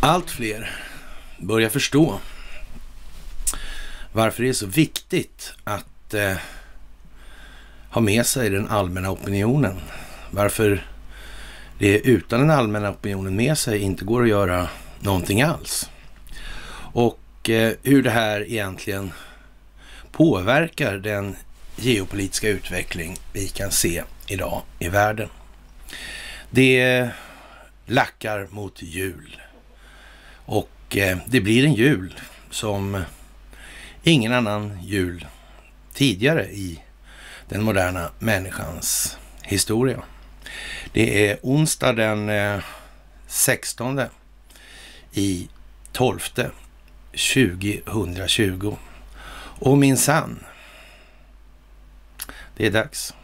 Allt fler börjar förstå varför det är så viktigt att eh, ha med sig den allmänna opinionen. Varför det utan den allmänna opinionen med sig inte går att göra någonting alls. Och eh, hur det här egentligen påverkar den geopolitiska utveckling vi kan se idag i världen. Det lackar mot jul och eh, det blir en jul som ingen annan jul tidigare i den moderna människans historia. Det är onsdag den 16 eh, i 12 2020. Och minsann, det är dags.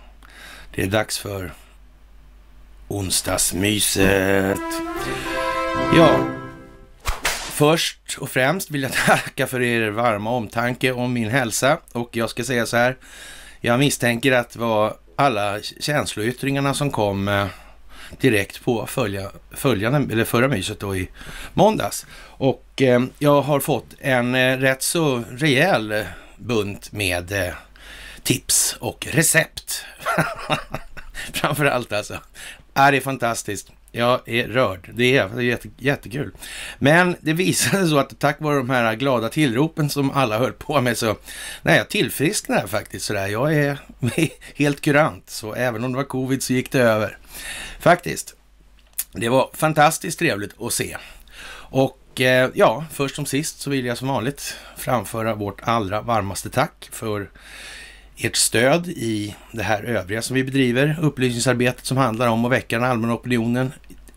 Det är dags för onsdagsmyset. Ja, först och främst vill jag tacka för er varma omtanke om min hälsa och jag ska säga så här. Jag misstänker att var alla känsloyttringarna som kom eh, direkt på följa, följande, eller förra myset då i måndags. Och eh, jag har fått en eh, rätt så rejäl eh, bunt med eh, tips och recept. Framför allt alltså. Ja, det är fantastiskt. Jag är rörd. Det är, det är jätte, jättekul. Men det visade så att tack vare de här glada tillropen som alla höll på med så, nej, jag tillfrisknar faktiskt sådär. Jag är helt kurant, så även om det var covid så gick det över. Faktiskt. Det var fantastiskt trevligt att se. Och eh, ja, först som sist så vill jag som vanligt framföra vårt allra varmaste tack för ert stöd i det här övriga som vi bedriver, upplysningsarbetet som handlar om att väcka den allmänna opinionen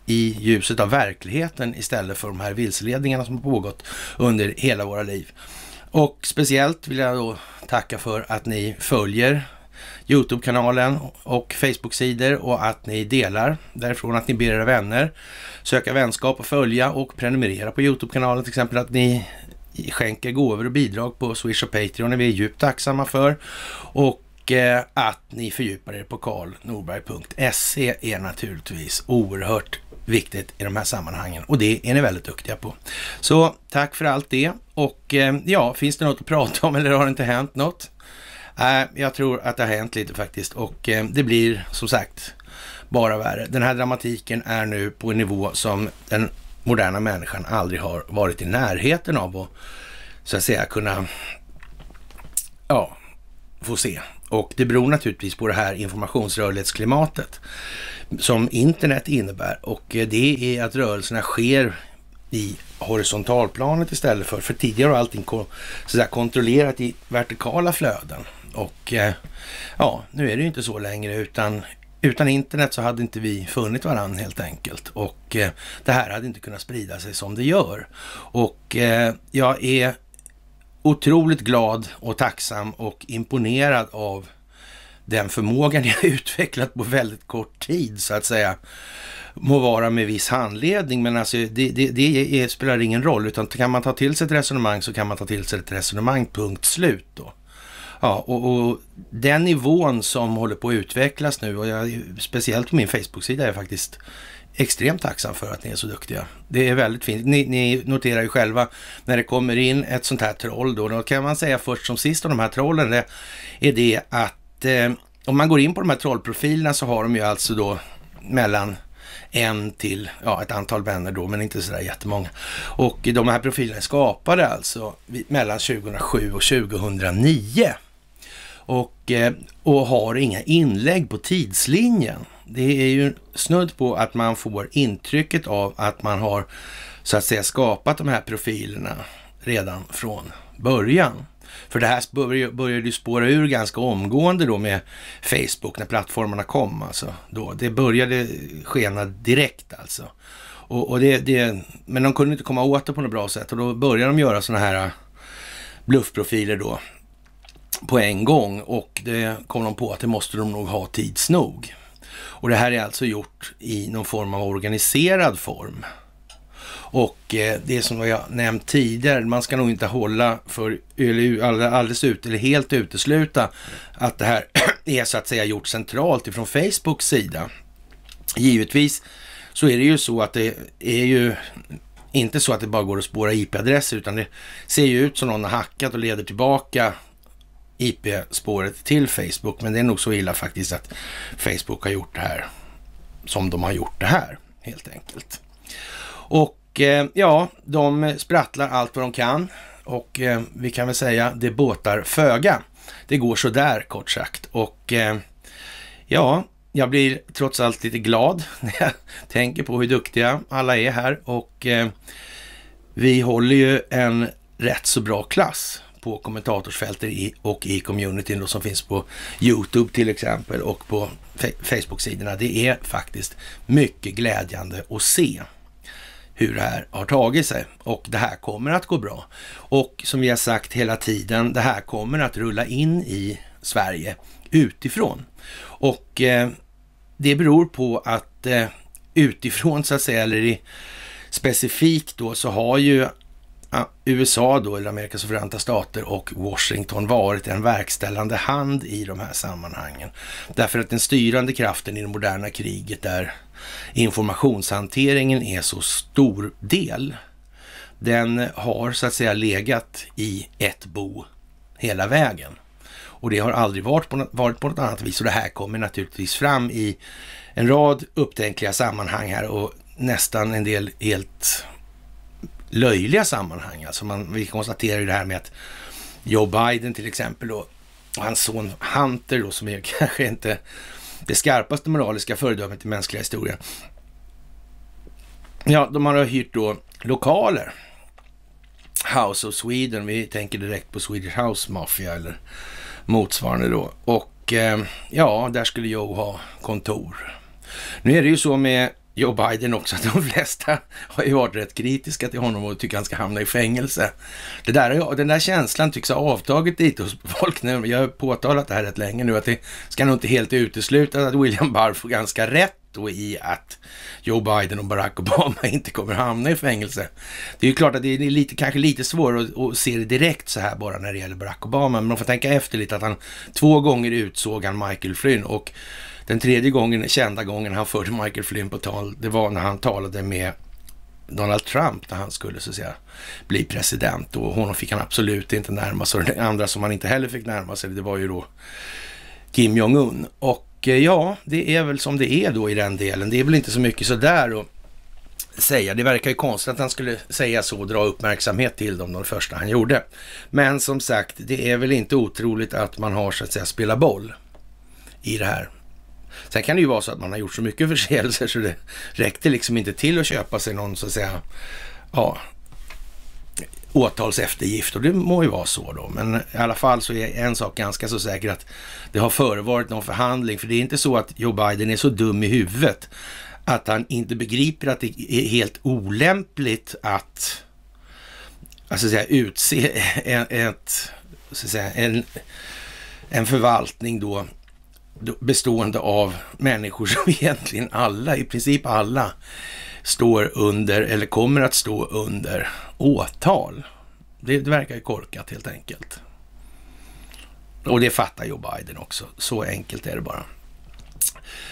i ljuset av verkligheten istället för de här vilseledningarna som har pågått under hela våra liv. Och speciellt vill jag då tacka för att ni följer Youtube-kanalen och Facebook-sidor och att ni delar därifrån, att ni ber era vänner söka vänskap och följa och prenumerera på Youtube-kanalen till exempel, att ni skänker gåvor och bidrag på Swish och Patreon är vi djupt tacksamma för. Och eh, att ni fördjupar er på karlnorberg.se är naturligtvis oerhört viktigt i de här sammanhangen och det är ni väldigt duktiga på. Så tack för allt det och eh, ja, finns det något att prata om eller har det inte hänt något? Nej, jag tror att det har hänt lite faktiskt och eh, det blir som sagt bara värre. Den här dramatiken är nu på en nivå som den moderna människan aldrig har varit i närheten av att så att säga kunna ja, få se. Och det beror naturligtvis på det här informationsrörlighetsklimatet som internet innebär och eh, det är att rörelserna sker i horisontalplanet istället för, för tidigare har allting så där, kontrollerat i vertikala flöden. Och eh, ja, nu är det ju inte så längre utan utan internet så hade inte vi funnit varandra helt enkelt och eh, det här hade inte kunnat sprida sig som det gör. Och eh, jag är otroligt glad och tacksam och imponerad av den förmågan jag utvecklat på väldigt kort tid så att säga. Må vara med viss handledning, men alltså det, det, det, spelar ingen roll, utan kan man ta till sig ett resonemang så kan man ta till sig ett resonemang, punkt slut då. Ja, och, och, den nivån som håller på att utvecklas nu och jag, speciellt på min Facebook-sida är jag faktiskt extremt tacksam för att ni är så duktiga. Det är väldigt fint. Ni, ni, noterar ju själva när det kommer in ett sånt här troll då, då kan man säga först som sist om de här trollen, det är det att eh, om man går in på de här trollprofilerna så har de ju alltså då mellan en till ja, ett antal vänner då, men inte sådär jättemånga. Och de här profilerna skapade alltså mellan 2007 och 2009 och, eh, och har inga inlägg på tidslinjen. Det är ju snudd på att man får intrycket av att man har så att säga skapat de här profilerna redan från början. För det här började ju spåra ur ganska omgående då med Facebook när plattformarna kom alltså. Då. Det började skena direkt alltså. Och, och det, det, men de kunde inte komma åt det på något bra sätt och då började de göra sådana här eh, bluffprofiler då på en gång och det kom de på att det måste de nog ha tids nog. Och det här är alltså gjort i någon form av organiserad form. Och eh, det som jag nämnt tidigare, man ska nog inte hålla för alldeles ut eller helt utesluta att det här är så att säga gjort centralt ifrån Facebooks sida. Givetvis så är det ju så att det är ju inte så att det bara går att spåra IP-adresser utan det ser ju ut som någon har hackat och leder tillbaka IP-spåret till Facebook. Men det är nog så illa faktiskt att Facebook har gjort det här som de har gjort det här helt enkelt. Och eh, ja, de sprattlar allt vad de kan och eh, vi kan väl säga det båtar föga. Det går sådär kort sagt och eh, ja, jag blir trots allt lite glad när jag tänker på hur duktiga alla är här och eh, vi håller ju en rätt så bra klass på kommentatorsfältet och i communityn då, som finns på Youtube till exempel och på Facebook-sidorna. Det är faktiskt mycket glädjande att se hur det här har tagit sig och det här kommer att gå bra. Och som vi har sagt hela tiden, det här kommer att rulla in i Sverige utifrån. Och eh, det beror på att eh, utifrån så att säga, eller i, specifikt då, så har ju USA då, eller Amerikas förenta stater och Washington varit en verkställande hand i de här sammanhangen. Därför att den styrande kraften i det moderna kriget där informationshanteringen är så stor del, den har så att säga legat i ett bo hela vägen. Och det har aldrig varit på, varit på något annat vis och det här kommer naturligtvis fram i en rad upptänkliga sammanhang här och nästan en del helt löjliga sammanhang. Alltså man, vi konstaterar ju det här med att Joe Biden till exempel då, och hans son Hunter då, som är kanske inte det skarpaste moraliska föredömet i mänskliga historien. Ja, de har hyrt då lokaler. House of Sweden, vi tänker direkt på Swedish House Mafia eller motsvarande då. Och eh, ja, där skulle Joe ha kontor. Nu är det ju så med Joe Biden också, att de flesta har ju varit rätt kritiska till honom och tycker han ska hamna i fängelse. Det där, den där känslan tycks ha avtagit lite hos folk. Nu. Jag har påtalat det här rätt länge nu, att det ska nog inte helt utesluta att William Barr får ganska rätt då i att Joe Biden och Barack Obama inte kommer hamna i fängelse. Det är ju klart att det är lite, kanske lite svårare att, se det direkt så här bara när det gäller Barack Obama, men man får tänka efter lite att han två gånger utsåg han Michael Flynn och den tredje gången, kända gången han förde Michael Flynn på tal, det var när han talade med Donald Trump när han skulle så att säga bli president och honom fick han absolut inte närma sig. Den andra som han inte heller fick närma sig, det var ju då Kim Jong-Un. Och eh, ja, det är väl som det är då i den delen. Det är väl inte så mycket sådär att säga. Det verkar ju konstigt att han skulle säga så och dra uppmärksamhet till dem, de första han gjorde. Men som sagt, det är väl inte otroligt att man har så att säga spela boll i det här. Sen kan det ju vara så att man har gjort så mycket förseelser så det räckte liksom inte till att köpa sig någon så att säga, ja, åtalseftergift och det må ju vara så då. Men i alla fall så är en sak ganska så säker att det har förevarit någon förhandling. För det är inte så att Joe Biden är så dum i huvudet att han inte begriper att det är helt olämpligt att, alltså, säga, utse ett, så att säga, en, en förvaltning då bestående av människor som egentligen alla, i princip alla, står under eller kommer att stå under åtal. Det, verkar ju korkat helt enkelt. Och det fattar ju Biden också. Så enkelt är det bara.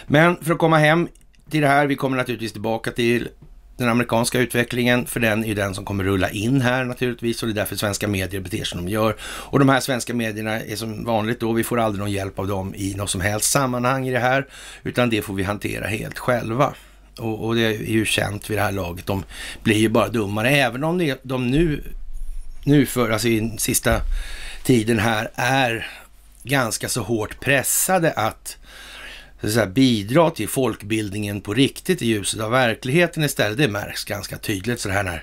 Men för att komma hem till det här, vi kommer naturligtvis tillbaka till den amerikanska utvecklingen, för den är den som kommer rulla in här naturligtvis och det är därför svenska medier beter sig som de gör. Och de här svenska medierna är som vanligt då, vi får aldrig någon hjälp av dem i något som helst sammanhang i det här, utan det får vi hantera helt själva. Och, och det är ju känt vid det här laget, de blir ju bara dummare, även om de nu, nu för, alltså i den sista tiden här, är ganska så hårt pressade att så här, bidra till folkbildningen på riktigt i ljuset av verkligheten istället. Det märks ganska tydligt så här när,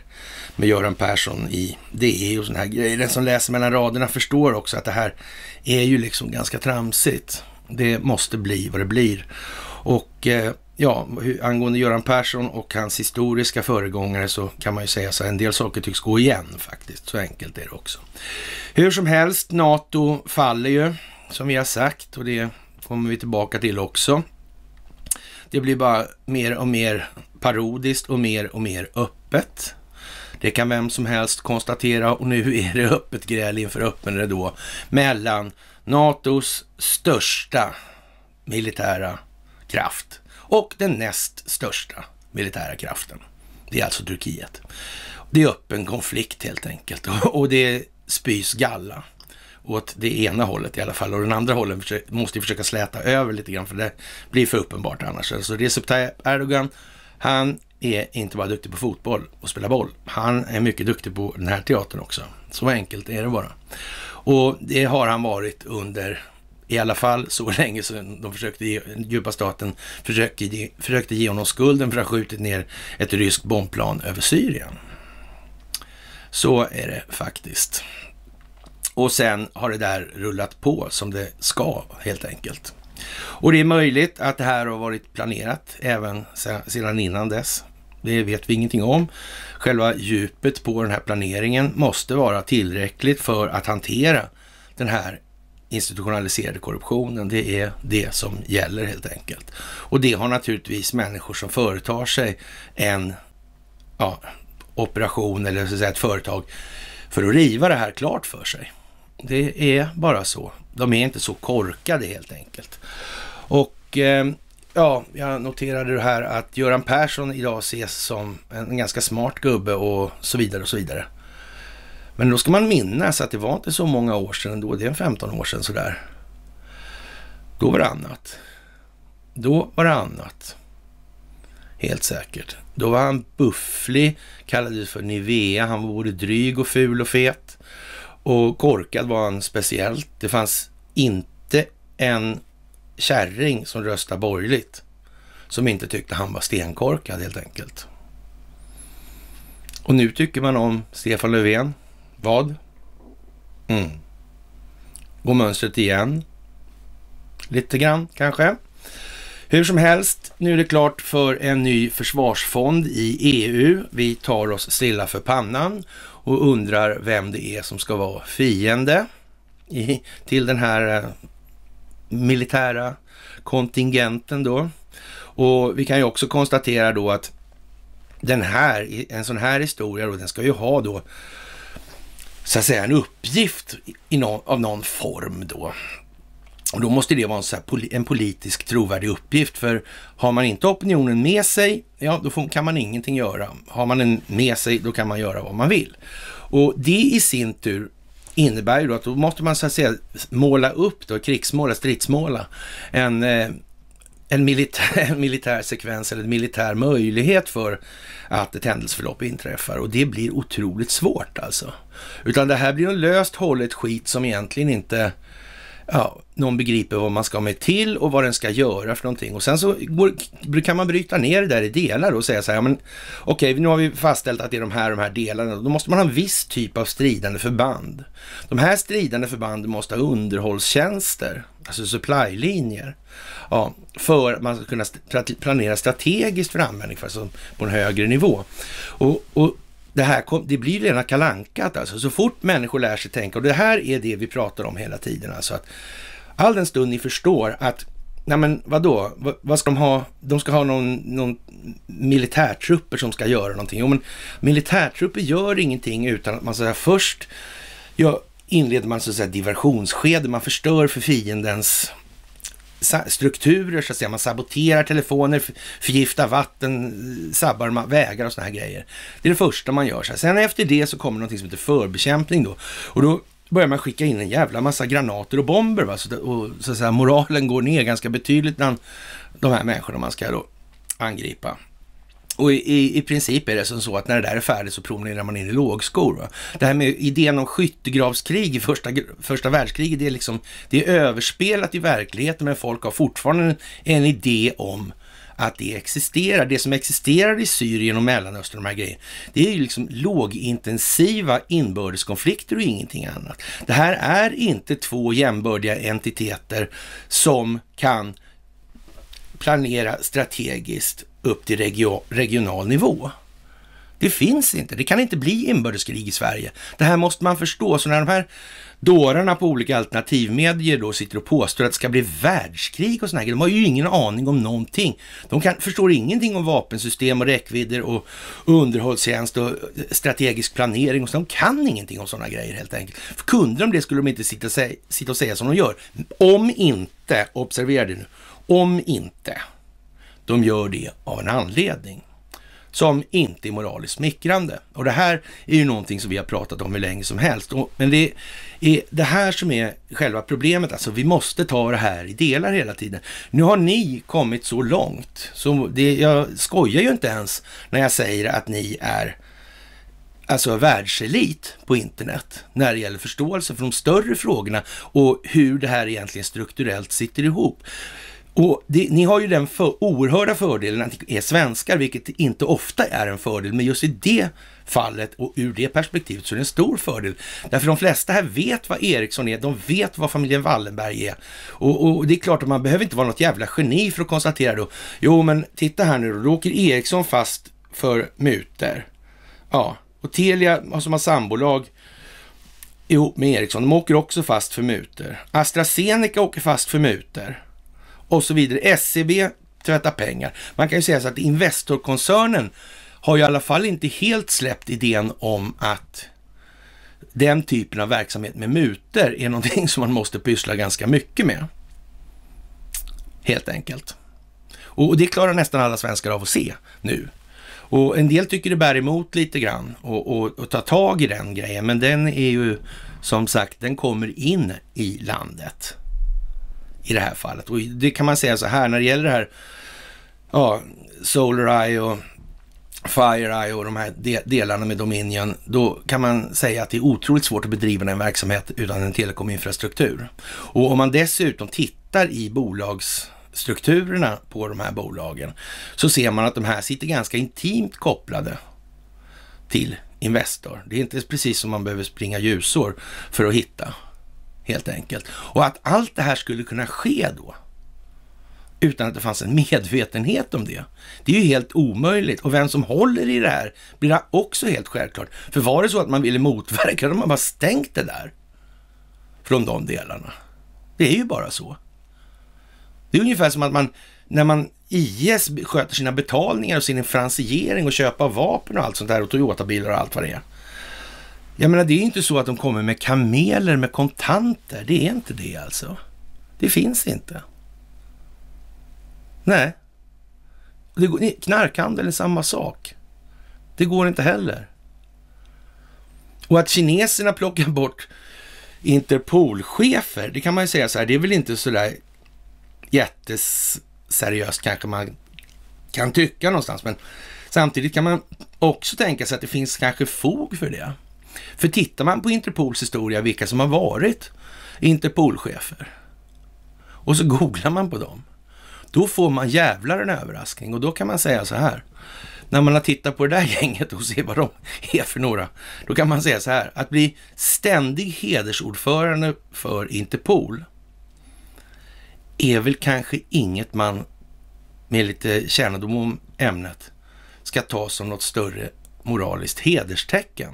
med Göran Persson i DE och sådana här grejer. Den som läser mellan raderna förstår också att det här är ju liksom ganska tramsigt. Det måste bli vad det blir. Och eh, ja, angående Göran Persson och hans historiska föregångare så kan man ju säga så här, en del saker tycks gå igen faktiskt. Så enkelt är det också. Hur som helst, NATO faller ju, som vi har sagt, och det kommer vi tillbaka till också. Det blir bara mer och mer parodiskt och mer och mer öppet. Det kan vem som helst konstatera och nu är det öppet gräl inför öppen ridå mellan NATOs största militära kraft och den näst största militära kraften. Det är alltså Turkiet. Det är öppen konflikt helt enkelt och det spys galla åt det ena hållet i alla fall. Och den andra hållen måste ju försöka släta över lite grann för det blir för uppenbart annars. Alltså Recep Tayyip Erdogan, han är inte bara duktig på fotboll och spela boll. Han är mycket duktig på den här teatern också. Så enkelt är det bara. Och det har han varit under i alla fall så länge som de försökte ge, djupa staten försökte ge, försökte ge honom skulden för att ha skjutit ner ett ryskt bombplan över Syrien. Så är det faktiskt. Och sen har det där rullat på som det ska helt enkelt. Och det är möjligt att det här har varit planerat även sedan innan dess. Det vet vi ingenting om. Själva djupet på den här planeringen måste vara tillräckligt för att hantera den här institutionaliserade korruptionen. Det är det som gäller helt enkelt. Och det har naturligtvis människor som företar sig en ja, operation eller så att säga ett företag för att riva det här klart för sig. Det är bara så. De är inte så korkade helt enkelt. Och eh, ja, jag noterade det här att Göran Persson idag ses som en ganska smart gubbe och så vidare och så vidare. Men då ska man minnas att det var inte så många år sedan ändå. Det är en 15 år sedan sådär. Då var det annat. Då var det annat. Helt säkert. Då var han bufflig, kallades för Nivea. Han var både dryg och ful och fet. Och korkad var han speciellt. Det fanns inte en kärring som röstade borgerligt som inte tyckte han var stenkorkad helt enkelt. Och nu tycker man om Stefan Löfven. Vad? Mm. Går mönstret igen? Lite grann kanske? Hur som helst, nu är det klart för en ny försvarsfond i EU. Vi tar oss stilla för pannan och undrar vem det är som ska vara fiende i, till den här eh, militära kontingenten då. Och vi kan ju också konstatera då att den här, en sån här historia då, den ska ju ha då så att säga en uppgift i någon, av någon form då. Och då måste det vara en, så en politisk trovärdig uppgift, för har man inte opinionen med sig, ja då får, kan man ingenting göra. Har man den med sig, då kan man göra vad man vill. Och det i sin tur innebär ju då att då måste man så att säga måla upp då, krigsmåla, stridsmåla, en, eh, en, militär, en militär sekvens eller en militär möjlighet för att ett händelseförlopp inträffar. Och det blir otroligt svårt alltså. Utan det här blir en löst hållet skit som egentligen inte ja, någon begriper vad man ska med till och vad den ska göra för någonting. Och sen så går, kan man bryta ner det där i delar och säga så här, ja, men okej, okay, nu har vi fastställt att det är de här de här delarna. Då måste man ha en viss typ av stridande förband. De här stridande förbanden måste ha underhållstjänster, alltså supplylinjer, Ja, för att man ska kunna planera strategiskt för användning för alltså på en högre nivå. Och, och det här kom, det blir rena kalankat alltså. Så fort människor lär sig tänka, och det här är det vi pratar om hela tiden alltså. Att all den stund ni förstår att, nej men vadå, vad, vad ska de ha? De ska ha någon, någon militärtrupper som ska göra någonting. Jo men militärtrupper gör ingenting utan att man så först ja, inleder man så att säga diversionsskede, man förstör för fiendens strukturer så att säga. Man saboterar telefoner, förgiftar vatten, sabbar vägar och sådana här grejer. Det är det första man gör. Så här. Sen efter det så kommer någonting som heter förbekämpning då. Och då börjar man skicka in en jävla massa granater och bomber. Va? Så, och, så att säga, moralen går ner ganska betydligt bland de här människorna man ska då angripa. Och i, i princip är det som så att när det där är färdigt så promenerar man in i lågskor. Va? Det här med idén om skyttegravskrig i första, första världskriget, det är, liksom, det är överspelat i verkligheten men folk har fortfarande en, en idé om att det existerar. Det som existerar i Syrien och Mellanöstern de här grejerna, det är ju liksom lågintensiva inbördeskonflikter och ingenting annat. Det här är inte två jämbördiga entiteter som kan planera strategiskt upp till regional nivå. Det finns inte. Det kan inte bli inbördeskrig i Sverige. Det här måste man förstå. Så när de här dårarna på olika alternativmedier då sitter och påstår att det ska bli världskrig och sådana grejer. De har ju ingen aning om någonting. De kan, förstår ingenting om vapensystem och räckvidder och underhållstjänst och eh, strategisk planering. Och så. De kan ingenting om sådana grejer helt enkelt. För kunde de det skulle de inte sitta, sitta och säga som de gör. Om inte, observera det nu, om inte de gör det av en anledning som inte är moraliskt smickrande. Och det här är ju någonting som vi har pratat om hur länge som helst. Men det är det här som är själva problemet. Alltså vi måste ta det här i delar hela tiden. Nu har ni kommit så långt, så det, jag skojar ju inte ens när jag säger att ni är alltså världselit på internet när det gäller förståelse för de större frågorna och hur det här egentligen strukturellt sitter ihop. Och det, ni har ju den för, oerhörda fördelen att ni är svenskar, vilket inte ofta är en fördel, men just i det fallet och ur det perspektivet så är det en stor fördel. Därför de flesta här vet vad Ericsson är, de vet vad familjen Wallenberg är. Och, och, det är klart att man behöver inte vara något jävla geni för att konstatera då, jo men titta här nu då, då åker Ericsson fast för muter. Ja, och Telia som har sambolag ihop med Ericsson, de åker också fast för muter. AstraZeneca åker fast för muter och så vidare. SCB e tvättar pengar. Man kan ju säga så att Investorkoncernen har ju i alla fall inte helt släppt idén om att den typen av verksamhet med muter är någonting som man måste pyssla ganska mycket med. Helt enkelt. Och det klarar nästan alla svenskar av att se nu. Och en del tycker det bär emot lite grann och, och, och ta tag i den grejen, men den är ju som sagt, den kommer in i landet i det här fallet. Och det kan man säga så här, när det gäller det här ja, Solar Eye och FireEye och de här delarna med Dominion, då kan man säga att det är otroligt svårt att bedriva en verksamhet utan en telekominfrastruktur. Och om man dessutom tittar i bolagsstrukturerna på de här bolagen så ser man att de här sitter ganska intimt kopplade till Investor. Det är inte precis som man behöver springa ljusår för att hitta helt enkelt. Och att allt det här skulle kunna ske då utan att det fanns en medvetenhet om det. Det är ju helt omöjligt och vem som håller i det här blir också helt självklart. För var det så att man ville motverka det, man bara stängt det där från de delarna. Det är ju bara så. Det är ungefär som att man, när man IS sköter sina betalningar och sin finansiering och köpa vapen och allt sånt där och Toyota-bilar och allt vad det är. Jag menar, det är inte så att de kommer med kameler med kontanter. Det är inte det alltså. Det finns inte. Nej. Det går, knarkhandel är samma sak. Det går inte heller. Och att kineserna plockar bort Interpol-chefer, det kan man ju säga så här, det är väl inte så där jätteseriöst kanske man kan tycka någonstans, men samtidigt kan man också tänka sig att det finns kanske fog för det. För tittar man på Interpols historia, vilka som har varit Interpolchefer och så googlar man på dem, då får man jävlar en överraskning och då kan man säga så här. När man har tittat på det där gänget och ser vad de är för några, då kan man säga så här. Att bli ständig hedersordförande för Interpol är väl kanske inget man med lite kännedom om ämnet ska ta som något större moraliskt hederstecken.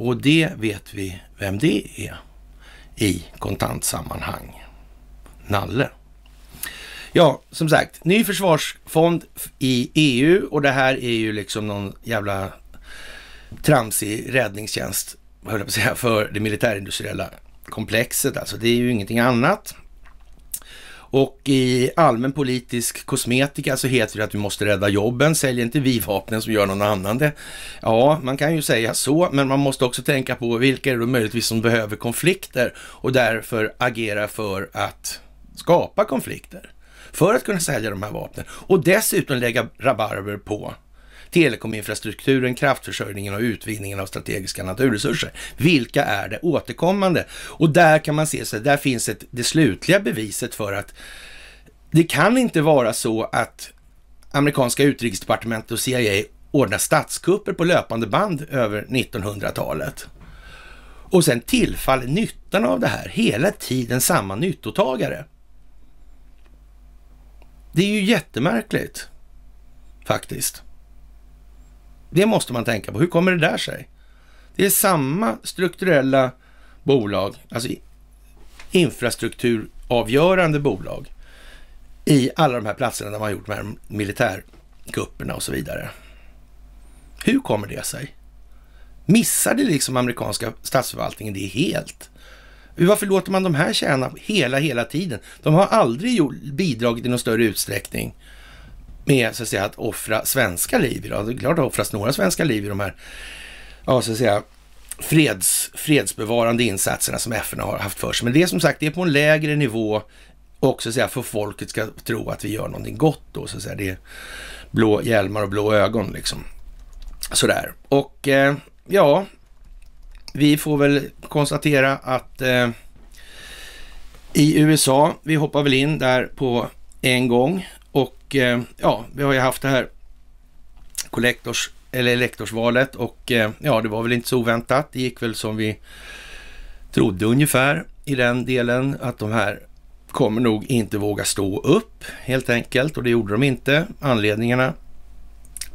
Och det vet vi vem det är i kontantsammanhang. Nalle. Ja, som sagt, ny försvarsfond i EU och det här är ju liksom någon jävla tramsig räddningstjänst, höll jag på att säga, för det militärindustriella komplexet. Alltså, det är ju ingenting annat. Och i allmän politisk kosmetika så heter det att vi måste rädda jobben. säljer inte vi vapnen som gör någon annan det. Ja, man kan ju säga så, men man måste också tänka på vilka är det då möjligtvis som behöver konflikter och därför agera för att skapa konflikter. För att kunna sälja de här vapnen och dessutom lägga rabarber på telekominfrastrukturen, kraftförsörjningen och utvinningen av strategiska naturresurser. Vilka är det återkommande? Och där kan man se, så där finns ett, det slutliga beviset för att det kan inte vara så att amerikanska utrikesdepartementet och CIA ordnar statskupper på löpande band över 1900-talet. Och sen tillfaller nyttan av det här hela tiden samma nyttotagare. Det är ju jättemärkligt faktiskt. Det måste man tänka på. Hur kommer det där sig? Det är samma strukturella bolag, alltså infrastrukturavgörande bolag i alla de här platserna där man har gjort de här militärkupperna och så vidare. Hur kommer det sig? Missade liksom amerikanska statsförvaltningen det helt? Varför låter man de här tjäna hela, hela tiden? De har aldrig bidragit i någon större utsträckning med så att, säga, att offra svenska liv. Då. Det är klart det offras några svenska liv i de här ja, så att säga, freds, fredsbevarande insatserna som FN har haft för sig. Men det är som sagt, det är på en lägre nivå och så att säga, för folket ska tro att vi gör någonting gott då. Så att säga. Det är blå hjälmar och blå ögon liksom. Sådär. Och eh, ja, vi får väl konstatera att eh, i USA, vi hoppar väl in där på en gång och eh, ja, vi har ju haft det här kollektors eller elektorsvalet och eh, ja, det var väl inte så oväntat. Det gick väl som vi trodde ungefär i den delen att de här kommer nog inte våga stå upp helt enkelt och det gjorde de inte. Anledningarna,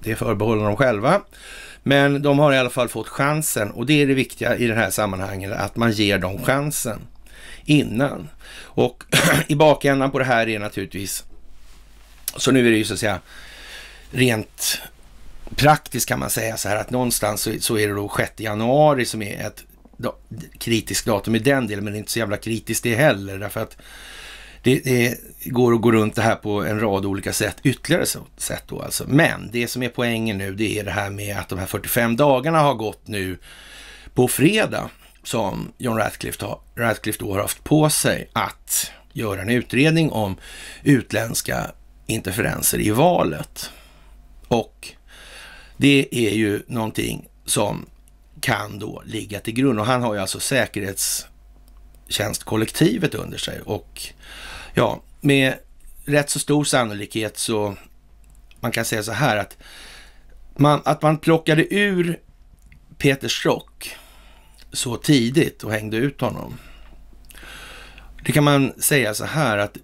det förbehåller de själva. Men de har i alla fall fått chansen och det är det viktiga i det här sammanhanget, att man ger dem chansen innan. Och i bakändan på det här är naturligtvis så nu är det ju så att säga rent praktiskt kan man säga så här att någonstans så, är det då 6 januari som är ett kritiskt datum i den delen, men det är inte så jävla kritiskt det heller därför att det, det, går att gå runt det här på en rad olika sätt, ytterligare så, sätt då alltså. Men det som är poängen nu, det är det här med att de här 45 dagarna har gått nu på fredag som John Ratcliffe, har, Ratcliffe då har haft på sig att göra en utredning om utländska interferenser i valet. Och det är ju någonting som kan då ligga till grund och han har ju alltså säkerhetstjänstkollektivet under sig och ja, med rätt så stor sannolikhet så man kan säga så här att man, att man plockade ur Peter Strock så tidigt och hängde ut honom. Det kan man säga så här att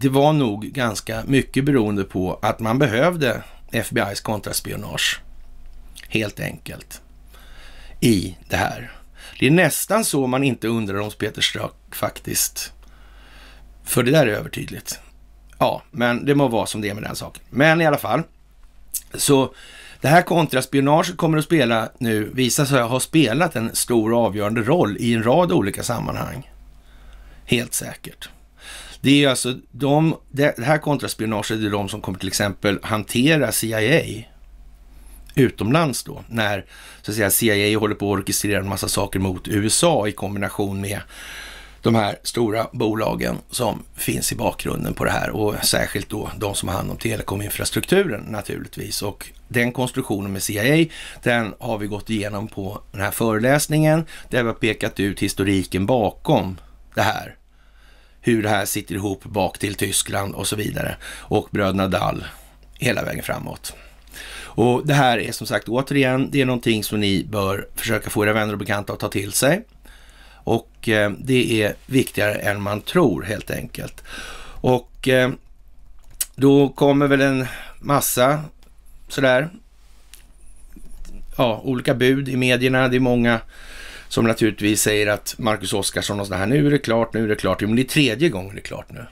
det var nog ganska mycket beroende på att man behövde FBIs kontraspionage. Helt enkelt. I det här. Det är nästan så man inte undrar om Peter Strzok faktiskt. För det där är övertydligt. Ja, men det må vara som det är med den saken. Men i alla fall. Så det här kontraspionaget kommer att spela nu, visar sig ha spelat en stor och avgörande roll i en rad olika sammanhang. Helt säkert. Det är alltså de, det här kontraspionaget är de som kommer till exempel hantera CIA utomlands då, när så att säga, CIA håller på att orkestrera en massa saker mot USA i kombination med de här stora bolagen som finns i bakgrunden på det här och särskilt då de som har hand om telekominfrastrukturen naturligtvis. Och den konstruktionen med CIA, den har vi gått igenom på den här föreläsningen där vi har pekat ut historiken bakom det här hur det här sitter ihop bak till Tyskland och så vidare. Och bröderna Dall hela vägen framåt. Och det här är som sagt återigen, det är någonting som ni bör försöka få era vänner och bekanta att ta till sig. Och eh, det är viktigare än man tror helt enkelt. Och eh, då kommer väl en massa sådär, ja, olika bud i medierna. Det är många som naturligtvis säger att Marcus Oskarsson och sådär, nu är det klart, nu är det klart. Jo, men det är tredje gången det är klart nu.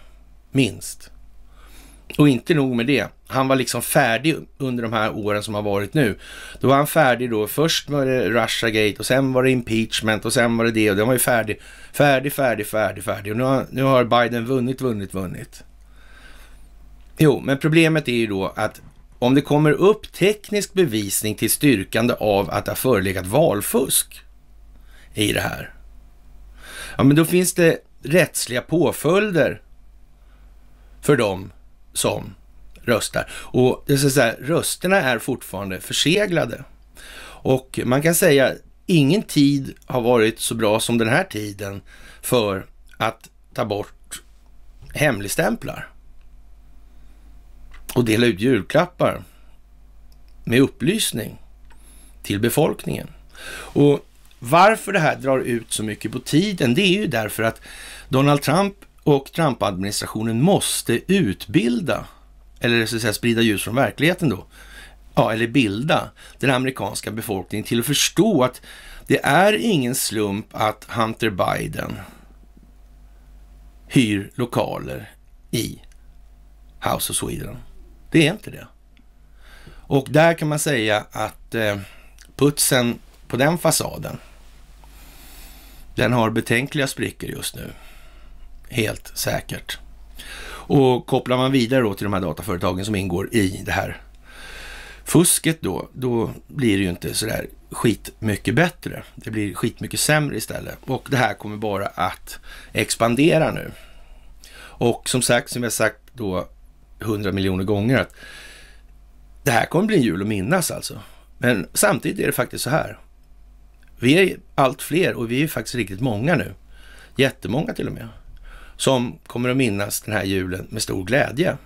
Minst. Och inte nog med det. Han var liksom färdig under de här åren som har varit nu. Då var han färdig då. Först var det Russiagate och sen var det impeachment och sen var det det och den var ju färdig. Färdig, färdig, färdig, färdig. Och nu har, nu har Biden vunnit, vunnit, vunnit. Jo, men problemet är ju då att om det kommer upp teknisk bevisning till styrkande av att det har förelegat valfusk, i det här. Ja, men då finns det rättsliga påföljder för dem som röstar. Och det ska säga, rösterna är fortfarande förseglade. Och man kan säga ingen tid har varit så bra som den här tiden för att ta bort hemligstämplar och dela ut julklappar med upplysning till befolkningen. Och varför det här drar ut så mycket på tiden, det är ju därför att Donald Trump och Trump-administrationen måste utbilda, eller så att säga sprida ljus från verkligheten då, ja, eller bilda den amerikanska befolkningen till att förstå att det är ingen slump att Hunter Biden hyr lokaler i House of Sweden. Det är inte det. Och där kan man säga att eh, putsen på den fasaden den har betänkliga sprickor just nu. Helt säkert. Och kopplar man vidare då till de här dataföretagen som ingår i det här fusket då, då blir det ju inte sådär skitmycket bättre. Det blir skitmycket sämre istället. Och det här kommer bara att expandera nu. Och som sagt, som jag sagt då hundra miljoner gånger, att det här kommer bli en jul att minnas alltså. Men samtidigt är det faktiskt så här. Vi är allt fler och vi är faktiskt riktigt många nu. Jättemånga till och med. Som kommer att minnas den här julen med stor glädje.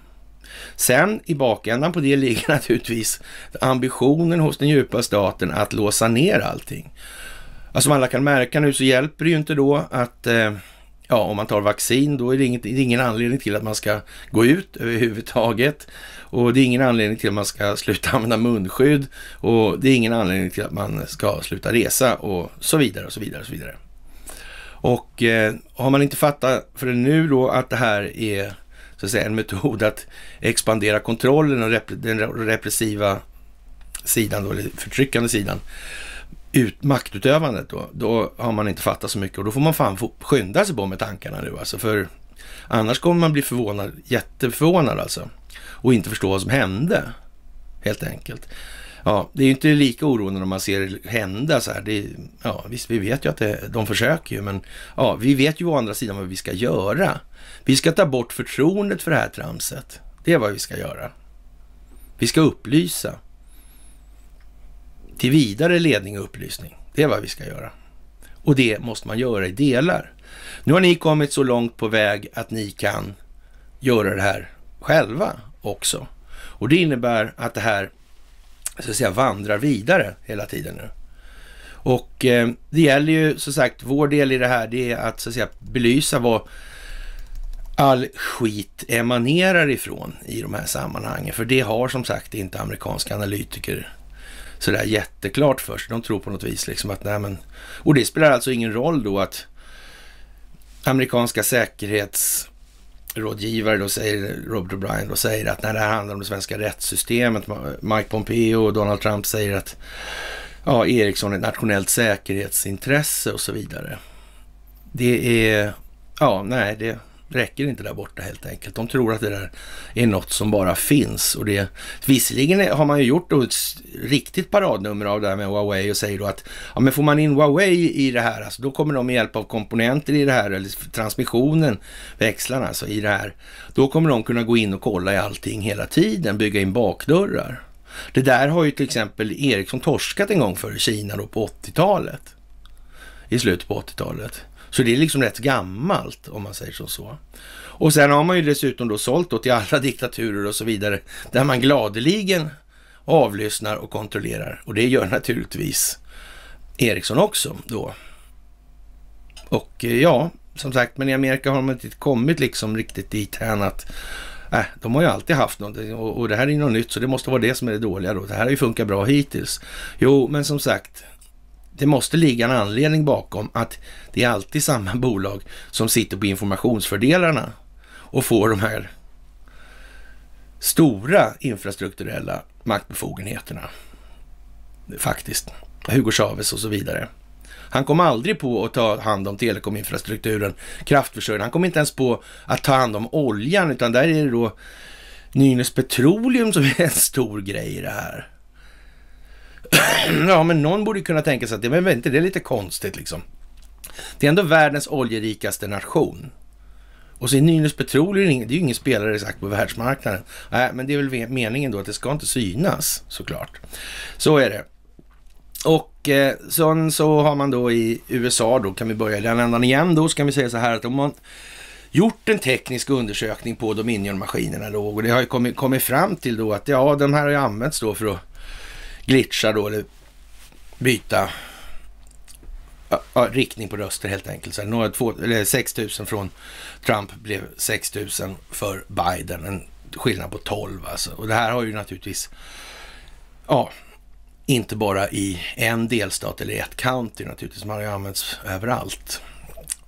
Sen i bakändan på det ligger naturligtvis ambitionen hos den djupa staten att låsa ner allting. Alltså som alla kan märka nu så hjälper det ju inte då att eh, ja, om man tar vaccin, då är det, inget, det är ingen anledning till att man ska gå ut överhuvudtaget. Och det är ingen anledning till att man ska sluta använda munskydd och det är ingen anledning till att man ska sluta resa och så vidare och så vidare och så vidare. Och eh, har man inte fattat förrän nu då att det här är så att säga, en metod att expandera kontrollen och rep den repressiva sidan, då, eller förtryckande sidan, ut maktutövandet då, då har man inte fattat så mycket och då får man fan få skynda sig på med tankarna nu alltså, för annars kommer man bli förvånad, jätteförvånad alltså och inte förstå vad som hände. Helt enkelt. Ja, det är ju inte lika oroande när man ser det hända så här. Det, ja, visst, vi vet ju att det, de försöker ju, men ja, vi vet ju å andra sidan vad vi ska göra. Vi ska ta bort förtroendet för det här tramset. Det är vad vi ska göra. Vi ska upplysa. Till vidare ledning och upplysning. Det är vad vi ska göra. Och det måste man göra i delar. Nu har ni kommit så långt på väg att ni kan göra det här själva också. Och det innebär att det här så att säga vandrar vidare hela tiden nu. Och eh, det gäller ju som sagt, vår del i det här det är att så att säga belysa vad all skit emanerar ifrån i de här sammanhangen. För det har som sagt inte amerikanska analytiker sådär jätteklart för sig. De tror på något vis liksom att nej men... Och det spelar alltså ingen roll då att amerikanska säkerhets rådgivare då säger, Robert O'Brien då säger att när det här handlar om det svenska rättssystemet, Mike Pompeo och Donald Trump säger att ja, Ericsson är ett nationellt säkerhetsintresse och så vidare. Det är, ja, nej, det räcker inte där borta helt enkelt. De tror att det där är något som bara finns. Och det, visserligen har man ju gjort då ett riktigt paradnummer av det här med Huawei och säger då att ja, men får man in Huawei i det här, alltså, då kommer de med hjälp av komponenter i det här, eller transmissionen, växlarna alltså i det här, då kommer de kunna gå in och kolla i allting hela tiden, bygga in bakdörrar. Det där har ju till exempel Ericsson torskat en gång för i Kina då på 80-talet. I slutet på 80-talet. Så det är liksom rätt gammalt om man säger som så. Och sen har man ju dessutom då sålt då till alla diktaturer och så vidare, där man gladeligen avlyssnar och kontrollerar. Och det gör naturligtvis Ericsson också då. Och eh, ja, som sagt, men i Amerika har man inte kommit liksom riktigt dit hän att äh, de har ju alltid haft något och, och det här är ju något nytt så det måste vara det som är det dåliga då. Det här har ju funkat bra hittills. Jo, men som sagt, det måste ligga en anledning bakom att det är alltid samma bolag som sitter på informationsfördelarna och får de här stora infrastrukturella maktbefogenheterna. Faktiskt. Hugo Chavez och så vidare. Han kom aldrig på att ta hand om telekominfrastrukturen, kraftförsörjningen. Han kom inte ens på att ta hand om oljan, utan där är det då Nynäs Petroleum som är en stor grej i det här. ja, men någon borde kunna tänka sig att det, men vänta, det är lite konstigt liksom. Det är ändå världens oljerikaste nation. Och så är Nynäs Petroleum, det är ju ingen spelare exakt på världsmarknaden. Nej, men det är väl meningen då att det ska inte synas såklart. Så är det. Och eh, sen så har man då i USA då, kan vi börja i den ändan igen då, så kan vi säga så här att om man gjort en teknisk undersökning på Dominion-maskinerna då och det har ju kommit, kommit fram till då att ja, de här har ju använts då för att glitcha då eller byta ja, riktning på röster helt enkelt. Så några två, eller 6 000 från Trump blev 6 000 för Biden. En skillnad på 12 alltså. Och det här har ju naturligtvis, ja, inte bara i en delstat eller i ett county naturligtvis. Man har ju använts överallt.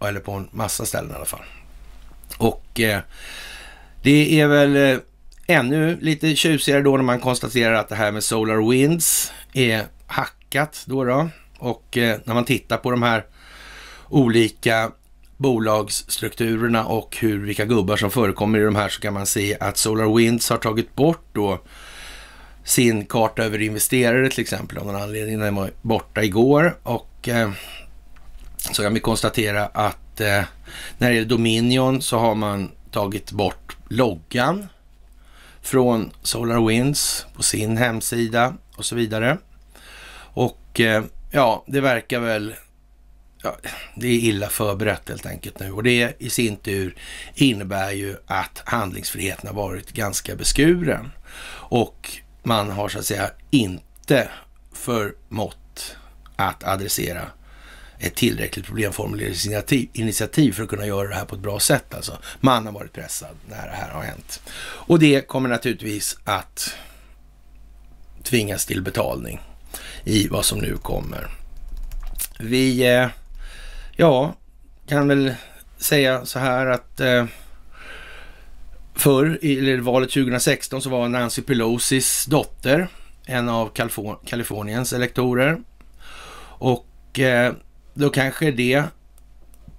Eller på en massa ställen i alla fall. Och eh, det är väl eh, Ännu lite tjusigare då när man konstaterar att det här med Solar Winds är hackat då då. Och eh, när man tittar på de här olika bolagsstrukturerna och hur, vilka gubbar som förekommer i de här så kan man se att Solar Winds har tagit bort då sin karta över investerare till exempel av någon anledning. Den var borta igår och eh, så kan vi konstatera att eh, när det gäller Dominion så har man tagit bort loggan från Solar Winds på sin hemsida och så vidare. Och eh, ja, det verkar väl Ja, det är illa förberett helt enkelt nu och det i sin tur innebär ju att handlingsfriheten har varit ganska beskuren och man har så att säga inte förmått att adressera ett tillräckligt problemformuleringsinitiativ för att kunna göra det här på ett bra sätt. Alltså, man har varit pressad när det här har hänt. Och det kommer naturligtvis att tvingas till betalning i vad som nu kommer. Vi, eh, ja, kan väl säga så här att eh, förr, eller valet 2016, så var Nancy Pelosis dotter en av Kaliforniens elektorer. Och eh, då kanske det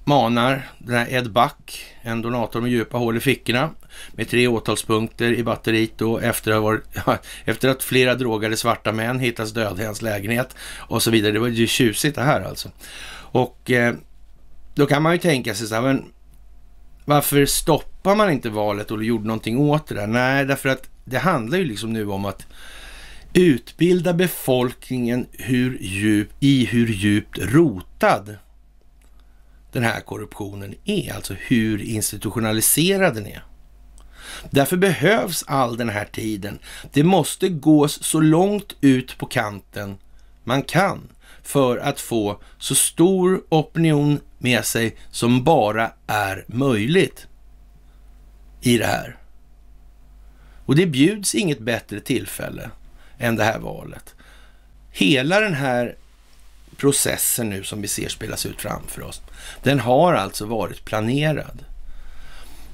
manar den här Ed Back, en donator med djupa hål i fickorna, med tre åtalspunkter i batteriet då efter att, varit, efter att flera drogade svarta män hittas döda i hans lägenhet och så vidare. Det var ju tjusigt det här alltså. Och eh, då kan man ju tänka sig så här, men varför stoppar man inte valet och gjorde någonting åt det där? Nej, därför att det handlar ju liksom nu om att Utbilda befolkningen hur djup, i hur djupt rotad den här korruptionen är, alltså hur institutionaliserad den är. Därför behövs all den här tiden. Det måste gås så långt ut på kanten man kan för att få så stor opinion med sig som bara är möjligt i det här. Och det bjuds inget bättre tillfälle än det här valet. Hela den här processen nu som vi ser spelas ut framför oss, den har alltså varit planerad.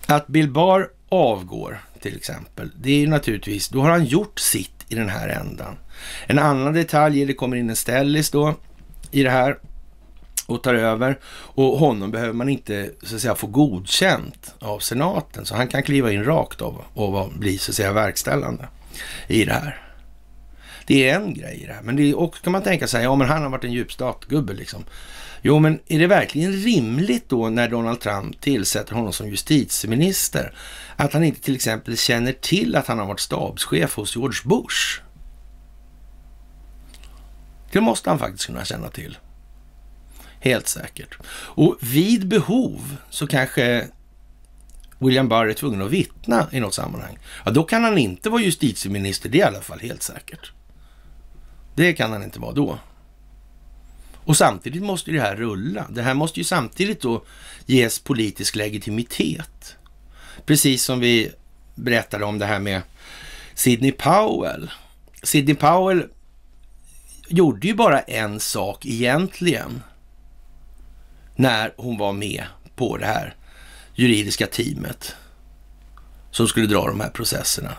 Att Bilbar avgår till exempel, det är naturligtvis, då har han gjort sitt i den här ändan. En annan detalj är det kommer in en ställis då i det här och tar över och honom behöver man inte så att säga få godkänt av senaten så han kan kliva in rakt av och bli så att säga verkställande i det här. Det är en grej i det här. Men det är, och kan man tänka sig, ja men han har varit en djupstatgubbe liksom. Jo, men är det verkligen rimligt då när Donald Trump tillsätter honom som justitieminister att han inte till exempel känner till att han har varit stabschef hos George Bush? Det måste han faktiskt kunna känna till. Helt säkert. Och vid behov så kanske William Barr är tvungen att vittna i något sammanhang. Ja, då kan han inte vara justitieminister, det är i alla fall helt säkert. Det kan han inte vara då. Och samtidigt måste det här rulla. Det här måste ju samtidigt då ges politisk legitimitet. Precis som vi berättade om det här med Sidney Powell. Sidney Powell gjorde ju bara en sak egentligen när hon var med på det här juridiska teamet som skulle dra de här processerna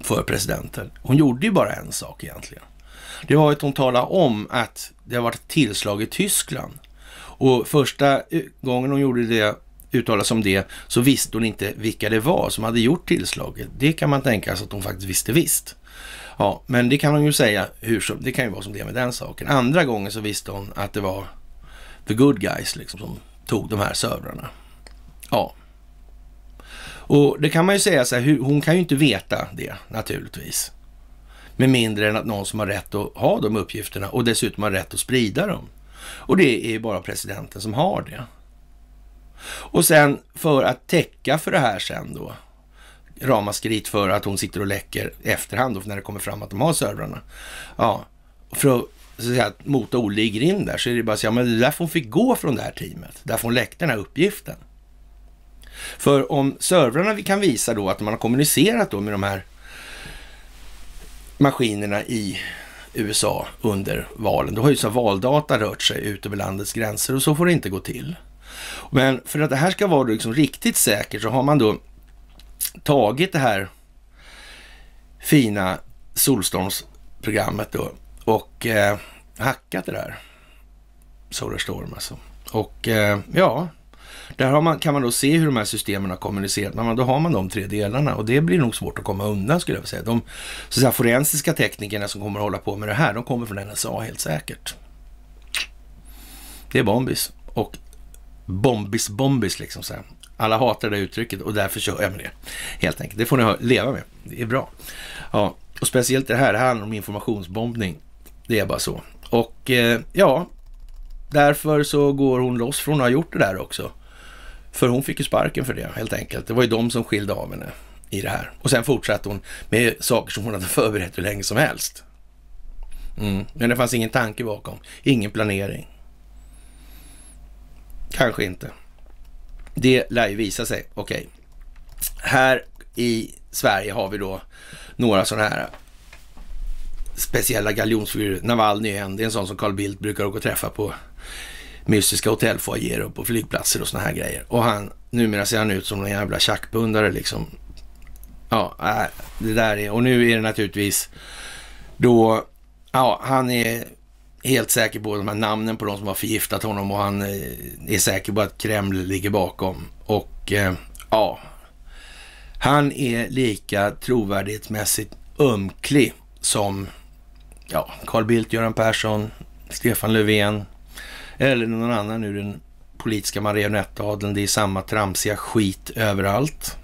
för presidenten. Hon gjorde ju bara en sak egentligen det var att de talade om att det har varit ett tillslag i Tyskland. Och första eh, gången hon gjorde det, uttalade sig om det, så visste hon inte vilka det var som hade gjort tillslaget. Det kan man tänka sig att hon faktiskt visste visst. Ja, men det kan hon ju säga hur som, det kan ju vara som det med den saken. Andra gången så visste hon att det var the good guys liksom som tog de här servrarna. Ja. Och det kan man ju säga så här, hon kan ju inte veta det naturligtvis. Med mindre än att någon som har rätt att ha de uppgifterna och dessutom har rätt att sprida dem. Och det är bara presidenten som har det. Och sen för att täcka för det här sen då, ramaskrit för att hon sitter och läcker efterhand då, när det kommer fram att de har servrarna. Ja, för att, så att säga, mota Olle i grind där så är det bara att säga, men det är därför hon fick gå från det här teamet, därför hon läckte den här uppgiften. För om servrarna vi kan visa då att man har kommunicerat då med de här maskinerna i USA under valen. Då har ju så valdata rört sig ut över landets gränser och så får det inte gå till. Men för att det här ska vara liksom riktigt säkert så har man då tagit det här fina solstormsprogrammet då och eh, hackat det där. Solar Storm alltså. Och eh, ja, där man, kan man då se hur de här systemen har kommunicerat, men då har man de tre delarna och det blir nog svårt att komma undan skulle jag vilja säga. De så säga, forensiska teknikerna som kommer att hålla på med det här, de kommer från NSA helt säkert. Det är Bombis och Bombis Bombis liksom så här. Alla hatar det uttrycket och därför kör jag med det. Helt enkelt. Det får ni leva med. Det är bra. Ja, och speciellt det här, det handlar om informationsbombning. Det är bara så. Och eh, ja, därför så går hon loss från att ha gjort det där också. För hon fick ju sparken för det helt enkelt. Det var ju de som skilde av henne i det här. Och sen fortsatte hon med saker som hon hade förberett hur länge som helst. Mm. Men det fanns ingen tanke bakom, ingen planering. Kanske inte. Det lär ju visa sig. Okej, okay. här i Sverige har vi då några sådana här speciella galjonsfigurer. Navalny är en, det är en sån som Carl Bildt brukar åka och träffa på mystiska hotellfoajéer och på flygplatser och sådana här grejer. Och han, numera ser han ut som en jävla tjackpundare liksom. Ja, äh, det där är, och nu är det naturligtvis då, ja, han är helt säker på de här namnen på de som har förgiftat honom och han eh, är säker på att Kreml ligger bakom. Och eh, ja, han är lika trovärdighetsmässigt ömklig som ja, Carl Bildt, Göran Persson, Stefan Löfven, eller någon annan ur den politiska marionettadeln. Det är samma tramsiga skit överallt.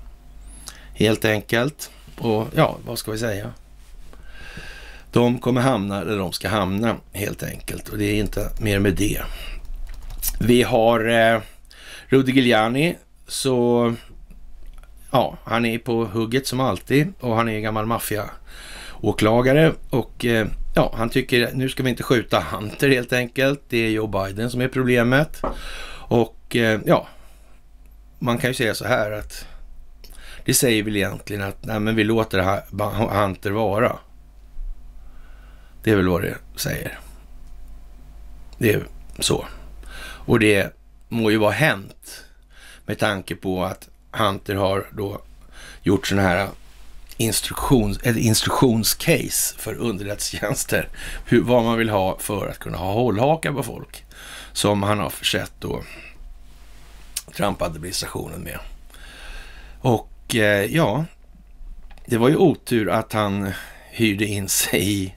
Helt enkelt. Och ja, vad ska vi säga? De kommer hamna där de ska hamna helt enkelt. Och det är inte mer med det. Vi har eh, Rudi Giuliani. Så ja, han är på hugget som alltid. Och han är gammal maffiaåklagare. och eh, ja, han tycker nu ska vi inte skjuta Hunter helt enkelt. Det är Joe Biden som är problemet. Och eh, ja, man kan ju säga så här att det säger väl egentligen att nej, men vi låter Hunter vara. Det är väl vad det säger. Det är så. Och det må ju vara hänt med tanke på att Hunter har då gjort sådana här instruktions, ett instruktionscase för underrättelsetjänster. Hur, vad man vill ha för att kunna ha hållhaka på folk. Som han har försett då Trump-administrationen med. Och eh, ja, det var ju otur att han hyrde in sig i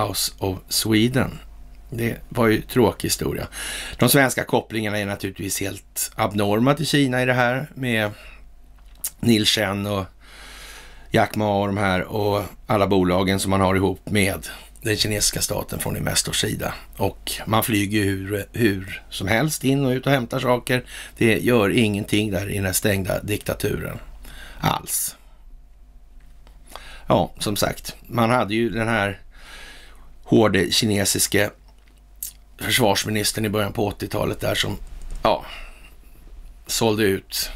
House of Sweden. Det var ju tråkig historia. De svenska kopplingarna är naturligtvis helt abnorma till Kina i det här med Neil Chen och Jack Ma och de här och alla bolagen som man har ihop med den kinesiska staten från Investors sida. Och man flyger hur, hur som helst in och ut och hämtar saker. Det gör ingenting där i den här stängda diktaturen alls. Ja, som sagt, man hade ju den här hårde kinesiske försvarsministern i början på 80-talet där som, ja, sålde ut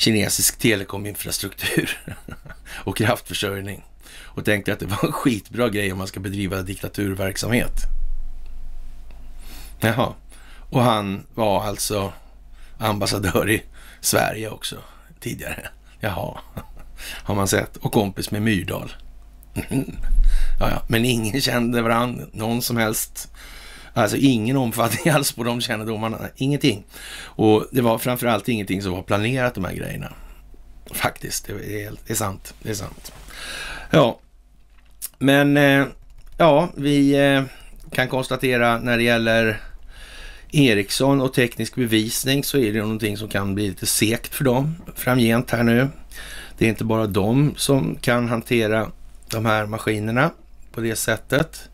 kinesisk telekominfrastruktur och kraftförsörjning och tänkte att det var en skitbra grej om man ska bedriva diktaturverksamhet. Jaha, och han var alltså ambassadör i Sverige också tidigare. Jaha, har man sett. Och kompis med Myrdal. Mm. Ja, ja, men ingen kände varandra, någon som helst Alltså ingen omfattning alls på de kännedomarna, ingenting. Och det var framförallt ingenting som var planerat de här grejerna. Faktiskt, det är, det är sant. Det är sant. Ja, men eh, ja, vi eh, kan konstatera när det gäller Ericsson och teknisk bevisning så är det någonting som kan bli lite sekt för dem framgent här nu. Det är inte bara de som kan hantera de här maskinerna på det sättet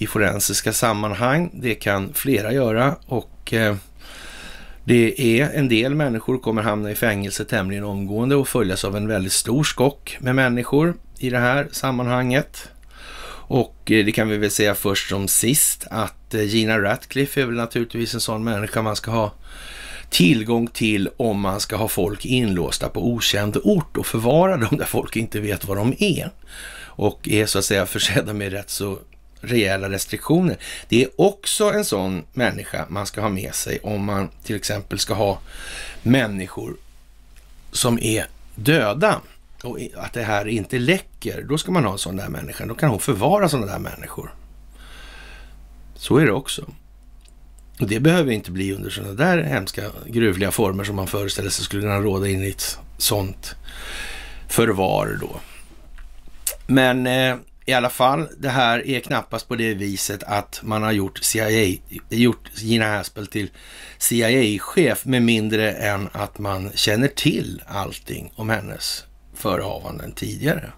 i forensiska sammanhang. Det kan flera göra och eh, det är en del människor kommer hamna i fängelse tämligen omgående och följas av en väldigt stor skock med människor i det här sammanhanget. Och eh, det kan vi väl säga först som sist att eh, Gina Ratcliffe är väl naturligtvis en sån människa man ska ha tillgång till om man ska ha folk inlåsta på okänd ort och förvara dem där folk inte vet var de är. Och är så att säga försedda med rätt så rejäla restriktioner. Det är också en sån människa man ska ha med sig om man till exempel ska ha människor som är döda och att det här inte läcker. Då ska man ha en sån där människa. Då kan hon förvara sådana där människor. Så är det också. Och det behöver inte bli under sådana där hemska, gruvliga former som man föreställer sig skulle kunna råda in i ett sådant förvar då. Men eh, i alla fall, det här är knappast på det viset att man har gjort, CIA, gjort Gina Haspel till CIA-chef med mindre än att man känner till allting om hennes förehavanden tidigare.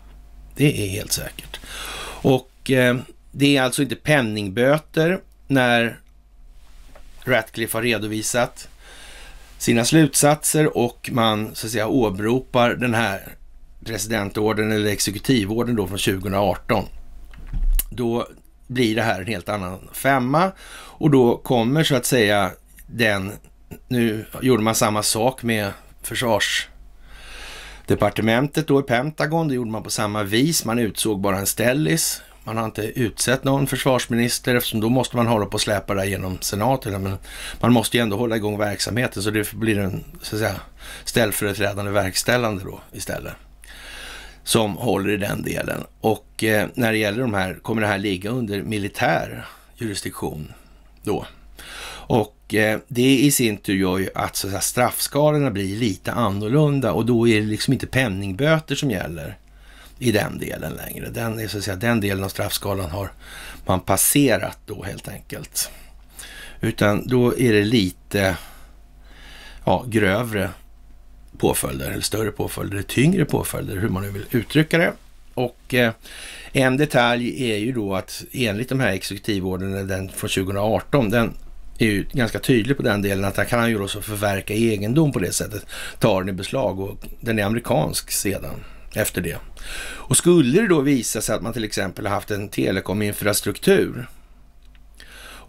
Det är helt säkert. Och eh, det är alltså inte penningböter när Ratcliffe har redovisat sina slutsatser och man så att säga åberopar den här presidentorden eller exekutivorden då från 2018. Då blir det här en helt annan femma och då kommer så att säga den, nu gjorde man samma sak med försvarsdepartementet då i Pentagon, det gjorde man på samma vis. Man utsåg bara en ställis. Man har inte utsett någon försvarsminister eftersom då måste man hålla på och släpa det genom senaten. Men man måste ju ändå hålla igång verksamheten så det blir en så att säga, ställföreträdande verkställande då istället som håller i den delen. Och eh, när det gäller de här, kommer det här ligga under militär jurisdiktion då? Och eh, det i sin tur gör ju att, så att straffskalorna blir lite annorlunda och då är det liksom inte penningböter som gäller i den delen längre. Den, så att säga, den delen av straffskalan har man passerat då helt enkelt. Utan då är det lite ja, grövre påföljder, eller större påföljder, eller tyngre påföljder, hur man nu vill uttrycka det. Och eh, en detalj är ju då att enligt de här exekutivorderna, den från 2018, den är ju ganska tydlig på den delen att han kan ju då förverka egendom på det sättet, ta den i beslag och den är amerikansk sedan efter det. Och skulle det då visa sig att man till exempel har haft en telekominfrastruktur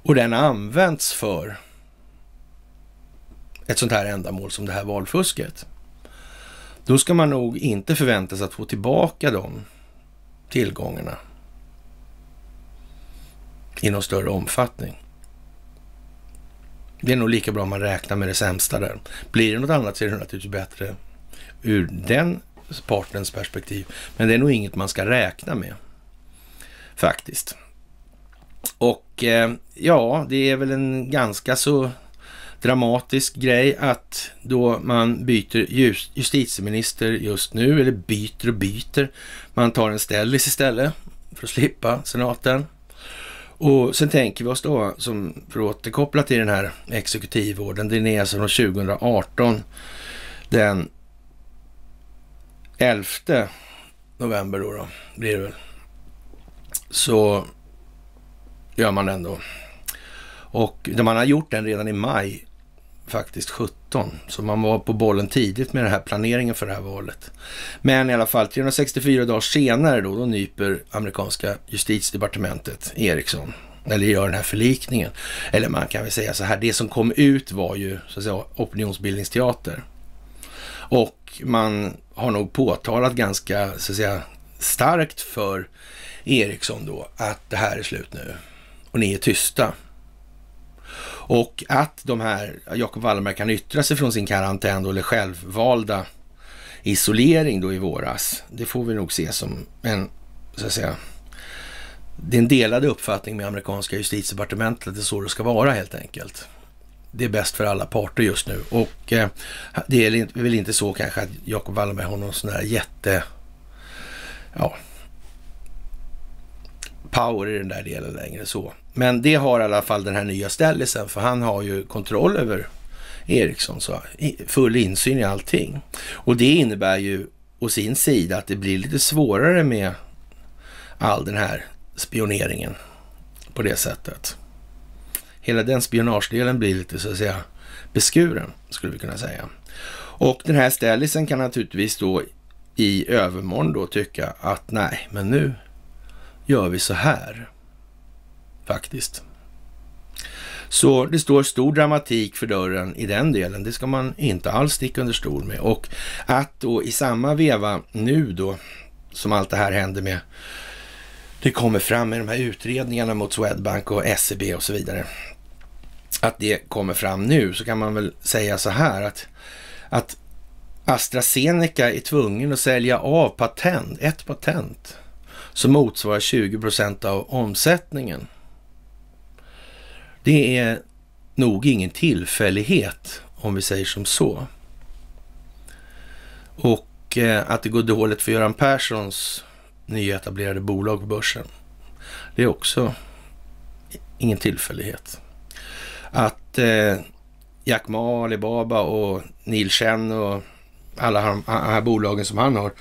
och den har använts för ett sånt här ändamål som det här valfusket då ska man nog inte förvänta sig att få tillbaka de tillgångarna i någon större omfattning. Det är nog lika bra man räknar med det sämsta där. Blir det något annat så är det naturligtvis bättre ur den partens perspektiv. Men det är nog inget man ska räkna med faktiskt. Och eh, ja, det är väl en ganska så dramatisk grej att då man byter justitieminister just nu, eller byter och byter. Man tar en ställis istället för att slippa senaten. Och sen tänker vi oss då, som för att återkoppla till den här exekutivorden, den är alltså från 2018, den 11 november då, då blir det väl. Så gör man den då. Och man har gjort den redan i maj faktiskt 17. Så man var på bollen tidigt med den här planeringen för det här valet. Men i alla fall 364 dagar senare då, då nyper amerikanska justitiedepartementet Eriksson eller gör den här förlikningen. Eller man kan väl säga så här, det som kom ut var ju så att säga opinionsbildningsteater. Och man har nog påtalat ganska så att säga starkt för Eriksson då att det här är slut nu och ni är tysta. Och att de här, Jacob Wallenberg kan yttra sig från sin karantän då, eller självvalda isolering då i våras. Det får vi nog se som en, så att säga, det är en delad uppfattning med amerikanska justitiedepartementet. att Det är så det ska vara helt enkelt. Det är bäst för alla parter just nu och eh, det är väl inte så kanske att Jacob Wallenberg har någon sån här jätte, ja, power i den där delen längre så. Men det har i alla fall den här nya ställelsen, för han har ju kontroll över Ericsson, så full insyn i allting. Och det innebär ju å sin sida att det blir lite svårare med all den här spioneringen på det sättet. Hela den spionagedelen blir lite så att säga beskuren, skulle vi kunna säga. Och den här ställisen kan naturligtvis då i övermorgon då tycka att nej, men nu gör vi så här faktiskt. Så det står stor dramatik för dörren i den delen. Det ska man inte alls sticka under stol med. Och att då i samma veva nu då, som allt det här händer med, det kommer fram med de här utredningarna mot Swedbank och SEB och så vidare. Att det kommer fram nu så kan man väl säga så här att, att AstraZeneca är tvungen att sälja av patent, ett patent som motsvarar 20 procent av omsättningen det är nog ingen tillfällighet om vi säger som så. Och eh, att det går dåligt för Göran Perssons nyetablerade bolag på börsen. Det är också ingen tillfällighet. Att eh, Jack Ma, Alibaba och Neil Chen och alla de här bolagen som han har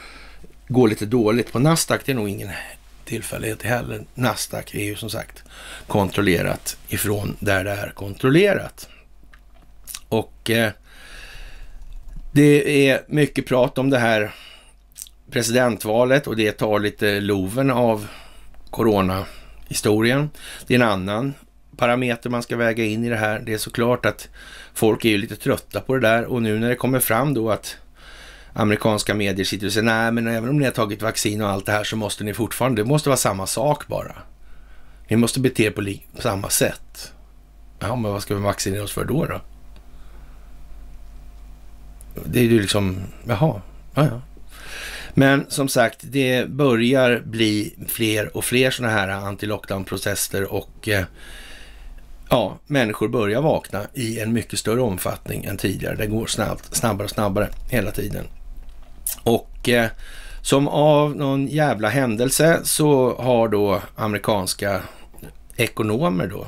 går lite dåligt på Nasdaq, det är nog ingen tillfällighet heller. Nasdaq är ju som sagt kontrollerat ifrån där det är kontrollerat. Och eh, det är mycket prat om det här presidentvalet och det tar lite loven av coronahistorien. Det är en annan parameter man ska väga in i det här. Det är såklart att folk är ju lite trötta på det där och nu när det kommer fram då att amerikanska medier sitter och säger nej, men även om ni har tagit vaccin och allt det här så måste ni fortfarande, det måste vara samma sak bara. Ni måste bete er på, samma sätt. Ja, men vad ska vi vaccinera oss för då? då? Det är ju liksom, jaha, ja, ja. Men som sagt, det börjar bli fler och fler sådana här anti-lockdown-protester och eh, ja, människor börjar vakna i en mycket större omfattning än tidigare. Det går snabbt, snabbare och snabbare hela tiden. Och eh, som av någon jävla händelse så har då amerikanska ekonomer då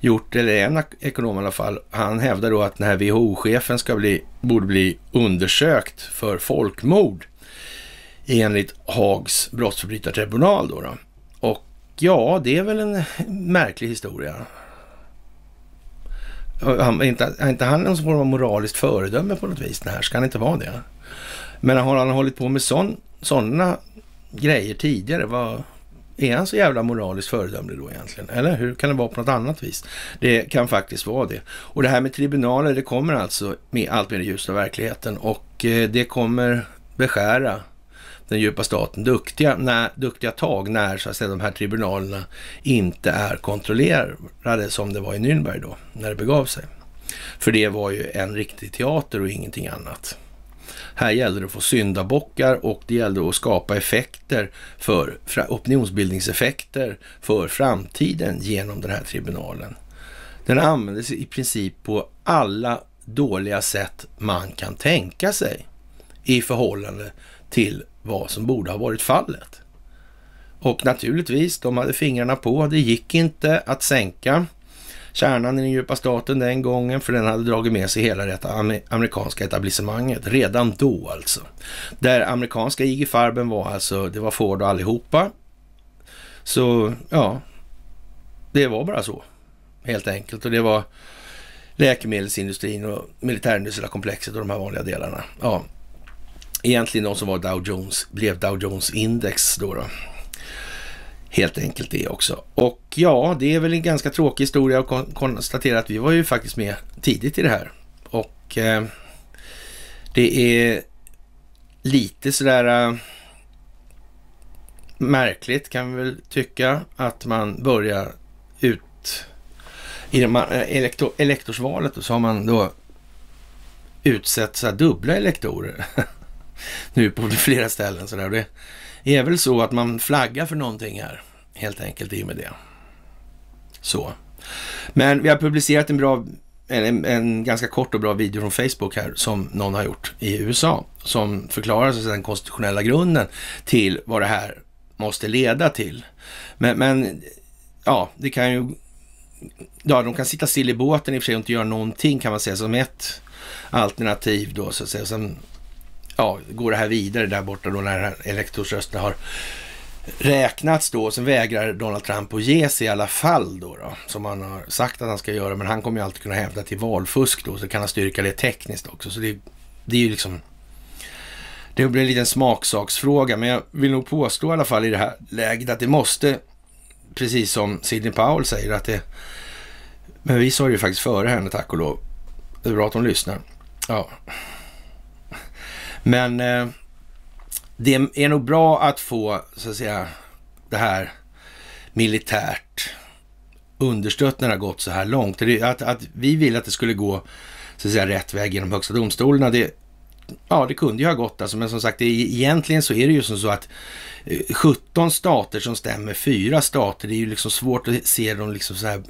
gjort, eller en ekonom i alla fall, han hävdar då att den här WHO-chefen ska bli, borde bli undersökt för folkmord enligt Hags brottsförbrytartribunal då, då. Och ja, det är väl en märklig historia. är, inte, är inte han någon form av moraliskt föredöme på något vis? Den här ska han inte vara det? Men har han hållit på med sådana grejer tidigare, vad, är han så jävla moraliskt föredömlig då egentligen? Eller hur kan det vara på något annat vis? Det kan faktiskt vara det. Och det här med tribunaler, det kommer alltså med allt mer i ljuset av verkligheten och eh, det kommer beskära den djupa staten duktiga, när, duktiga tag när så att säga, de här tribunalerna inte är kontrollerade som det var i Nürnberg då, när det begav sig. För det var ju en riktig teater och ingenting annat. Här gällde det att få syndabockar och det gällde att skapa effekter för opinionsbildningseffekter för framtiden genom den här tribunalen. Den användes i princip på alla dåliga sätt man kan tänka sig i förhållande till vad som borde ha varit fallet. Och naturligtvis, de hade fingrarna på. Det gick inte att sänka kärnan i den djupa staten den gången, för den hade dragit med sig hela det amerikanska etablissemanget. Redan då alltså. Där amerikanska IG Farben var alltså, det var Ford och allihopa. Så ja, det var bara så helt enkelt. Och det var läkemedelsindustrin och militärindustriella komplexet och de här vanliga delarna. Ja, egentligen de som var Dow Jones, blev Dow Jones index då. då helt enkelt det också. Och ja, det är väl en ganska tråkig historia att konstatera att vi var ju faktiskt med tidigt i det här. Och eh, det är lite sådär äh, märkligt kan vi väl tycka att man börjar ut i de, eh, elektor, elektorsvalet och så har man då utsett så dubbla elektorer nu på flera ställen. Så Det, det är väl så att man flaggar för någonting här, helt enkelt, i och med det. Så. Men vi har publicerat en bra en, en, ganska kort och bra video från Facebook här som någon har gjort i USA som förklarar så den konstitutionella grunden till vad det här måste leda till. Men, men, ja, det kan ju... Ja, de kan sitta still i båten i och för sig och inte göra någonting kan man säga som ett alternativ då så att säga. Sen ja, går det här vidare där borta då när elektorsrösterna har räknats då. Sen vägrar Donald Trump att ge sig i alla fall då, då, som han har sagt att han ska göra. Men han kommer ju alltid kunna hävda till valfusk då, så kan han styrka det tekniskt också. Så det, det är ju liksom... Det blir en liten smaksaksfråga, men jag vill nog påstå i alla fall i det här läget att det måste, precis som Sidney Powell säger, att det... Men vi sa det ju faktiskt före henne, tack och lov. Det är bra att hon lyssnar. Ja. Men eh, det är nog bra att få, så att säga, det här militärt understött när det har gått så här långt. Att, att vi ville att det skulle gå så att säga, rätt väg genom Högsta domstolen, det, ja, det kunde ju ha gått. Alltså, men som sagt, det, egentligen så är det ju som så att 17 eh, stater som stämmer fyra stater, det är ju liksom svårt att se de liksom så här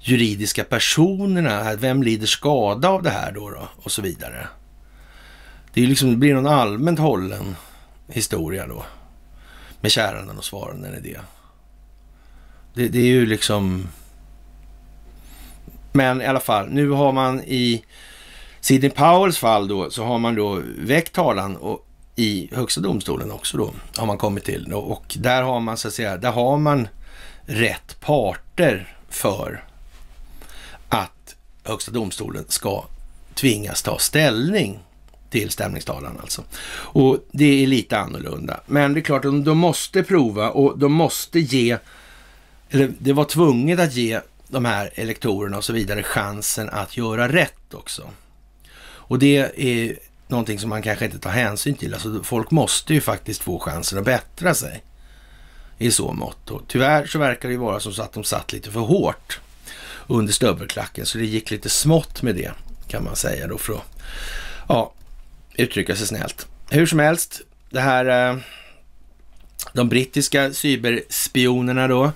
juridiska personerna. Vem lider skada av det här då? då och så vidare. Det är liksom, blir någon allmänt hållen historia då. Med käranden och svaranden i det. det. Det är ju liksom... Men i alla fall, nu har man i Sidney Powells fall då, så har man då väckt talan och i Högsta domstolen också då, har man kommit till. Då, och där har man så att säga, där har man rätt parter för att Högsta domstolen ska tvingas ta ställning till stämningstalan alltså. Och det är lite annorlunda. Men det är klart, de måste prova och de måste ge, eller det var tvunget att ge de här elektorerna och så vidare chansen att göra rätt också. Och det är någonting som man kanske inte tar hänsyn till. Alltså folk måste ju faktiskt få chansen att bättra sig i så mått. Och tyvärr så verkar det ju vara som så att de satt lite för hårt under stövelklacken, så det gick lite smått med det kan man säga då. För att, ja, uttrycka sig snällt. Hur som helst, det här, eh, de brittiska cyberspionerna då,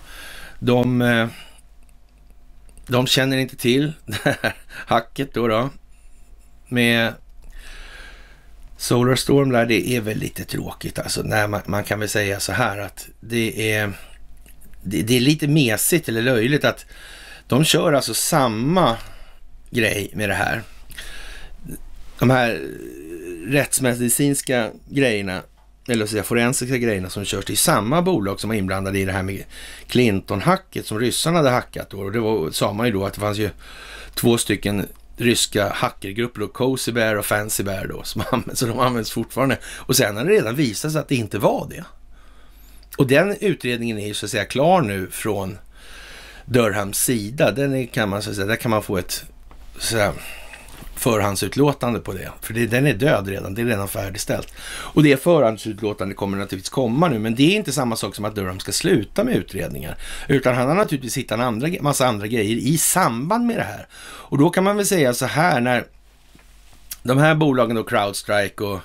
de, eh, de känner inte till det här hacket då, då med Solarstorm där, det är väl lite tråkigt alltså. Nej, man, man kan väl säga så här att det är, det, det, är lite mesigt eller löjligt att de kör alltså samma grej med det här. De här rättsmedicinska grejerna, eller säga forensiska grejerna som körs till samma bolag som var inblandade i det här med Clinton-hacket som ryssarna hade hackat. Då. Och det var, sa man ju då att det fanns ju två stycken ryska hackergrupper, då, Cozy Bear och Fancy Bear då, som används, så de används fortfarande. Och sen har det redan visat sig att det inte var det. Och den utredningen är ju så att säga klar nu från Durhams sida. Den är, kan man så att säga, där kan man få ett så att säga, förhandsutlåtande på det. För det, den är död redan, det är redan färdigställt. Och det förhandsutlåtande kommer naturligtvis komma nu, men det är inte samma sak som att Durham ska sluta med utredningar. Utan han har naturligtvis hittat en andra, massa andra grejer i samband med det här. Och då kan man väl säga så här, när de här bolagen då, Crowdstrike och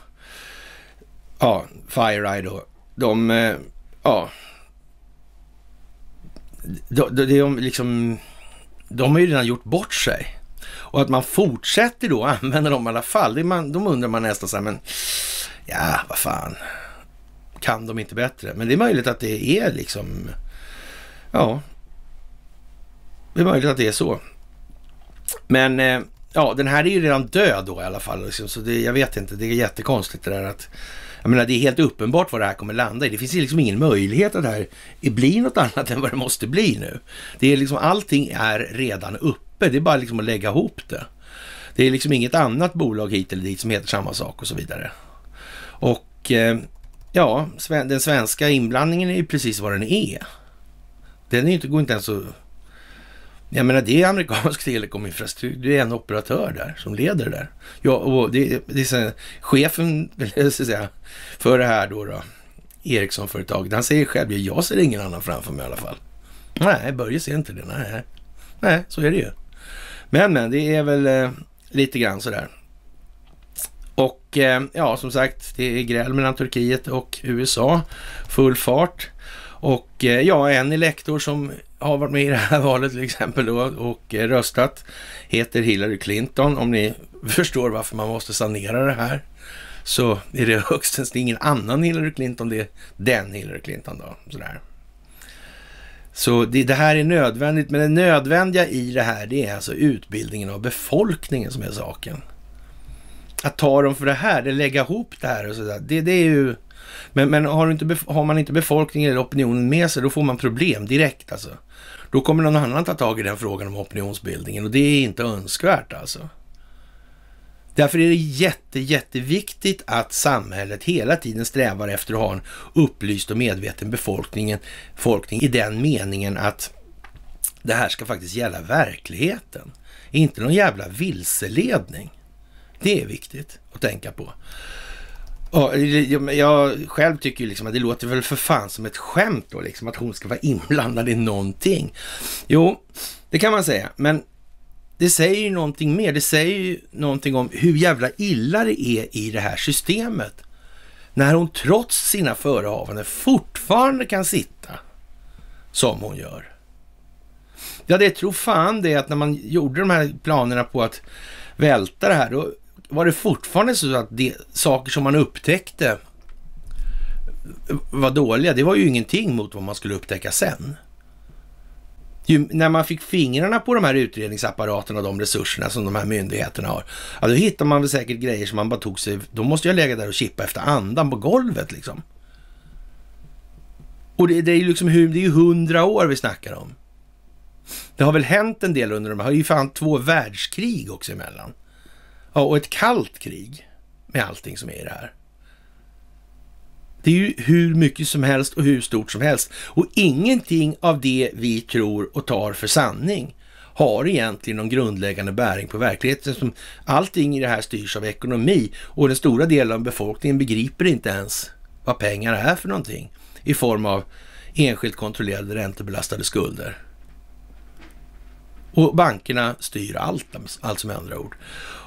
ja, FireEye då, de, eh, ja, de, de, de, liksom, de har ju redan gjort bort sig. Och att man fortsätter då använda dem i alla fall. Det man, de undrar man nästan så här, men ja, vad fan. Kan de inte bättre? Men det är möjligt att det är liksom, ja. Det är möjligt att det är så. Men eh, ja, den här är ju redan död då i alla fall. Liksom, så det, jag vet inte, det är jättekonstigt det där att jag menar, det är helt uppenbart vad det här kommer landa i. Det finns liksom ingen möjlighet att det här blir något annat än vad det måste bli nu. Det är liksom, allting är redan uppe papper. Det är bara liksom att lägga ihop det. Det är liksom inget annat bolag hit eller dit som heter samma sak och så vidare. Och eh, ja, den svenska inblandningen är ju precis vad den är. Den är inte, går inte ens att... Jag menar, det är amerikansk telekominfrastruktur. Det är en operatör där som leder det där. Ja, och det, det är chefen säga, för det här då, då Ericsson-företaget, han säger själv, jag ser ingen annan framför mig i alla fall. Nej, Börje ser inte det. Nej, nej så är det ju. Men, men, det är väl eh, lite grann sådär. Och eh, ja, som sagt, det är gräl mellan Turkiet och USA. Full fart. Och eh, ja, en elektor som har varit med i det här valet till exempel då och eh, röstat heter Hillary Clinton. Om ni förstår varför man måste sanera det här så är det högstens, det är ingen annan Hillary Clinton, det är den Hillary Clinton då. Sådär. Så det, det, här är nödvändigt, men det nödvändiga i det här det är alltså utbildningen av befolkningen som är saken. Att ta dem för det här, det lägga ihop det här och sådär, det, det är ju... Men, men har, inte, har, man inte befolkningen eller opinionen med sig, då får man problem direkt alltså. Då kommer någon annan ta tag i den frågan om opinionsbildningen och det är inte önskvärt alltså. Därför är det jätte, jätteviktigt att samhället hela tiden strävar efter att ha en upplyst och medveten befolkning, i den meningen att det här ska faktiskt gälla verkligheten. Inte någon jävla vilseledning. Det är viktigt att tänka på. Och jag själv tycker ju liksom att det låter väl för fan som ett skämt då, liksom att hon ska vara inblandad i någonting. Jo, det kan man säga, men det säger ju någonting mer. Det säger ju någonting om hur jävla illa det är i det här systemet. När hon trots sina förehavanden fortfarande kan sitta som hon gör. Ja, det tror fan det att när man gjorde de här planerna på att välta det här, då var det fortfarande så att det, saker som man upptäckte var dåliga. Det var ju ingenting mot vad man skulle upptäcka sen ju, när man fick fingrarna på de här utredningsapparaterna och de resurserna som de här myndigheterna har, ja, då hittar man väl säkert grejer som man bara tog sig... Då måste jag lägga där och chippa efter andan på golvet liksom. Och det, det är ju liksom det är ju hundra år vi snackar om. Det har väl hänt en del under de här, Det ju fan två världskrig också emellan. Ja, och ett kallt krig med allting som är i det här. Det är ju hur mycket som helst och hur stort som helst. Och ingenting av det vi tror och tar för sanning har egentligen någon grundläggande bäring på verkligheten. Som allting i det här styrs av ekonomi och den stora delen av befolkningen begriper inte ens vad pengar är för någonting i form av enskilt kontrollerade räntebelastade skulder. Och bankerna styr allt, alltså med andra ord.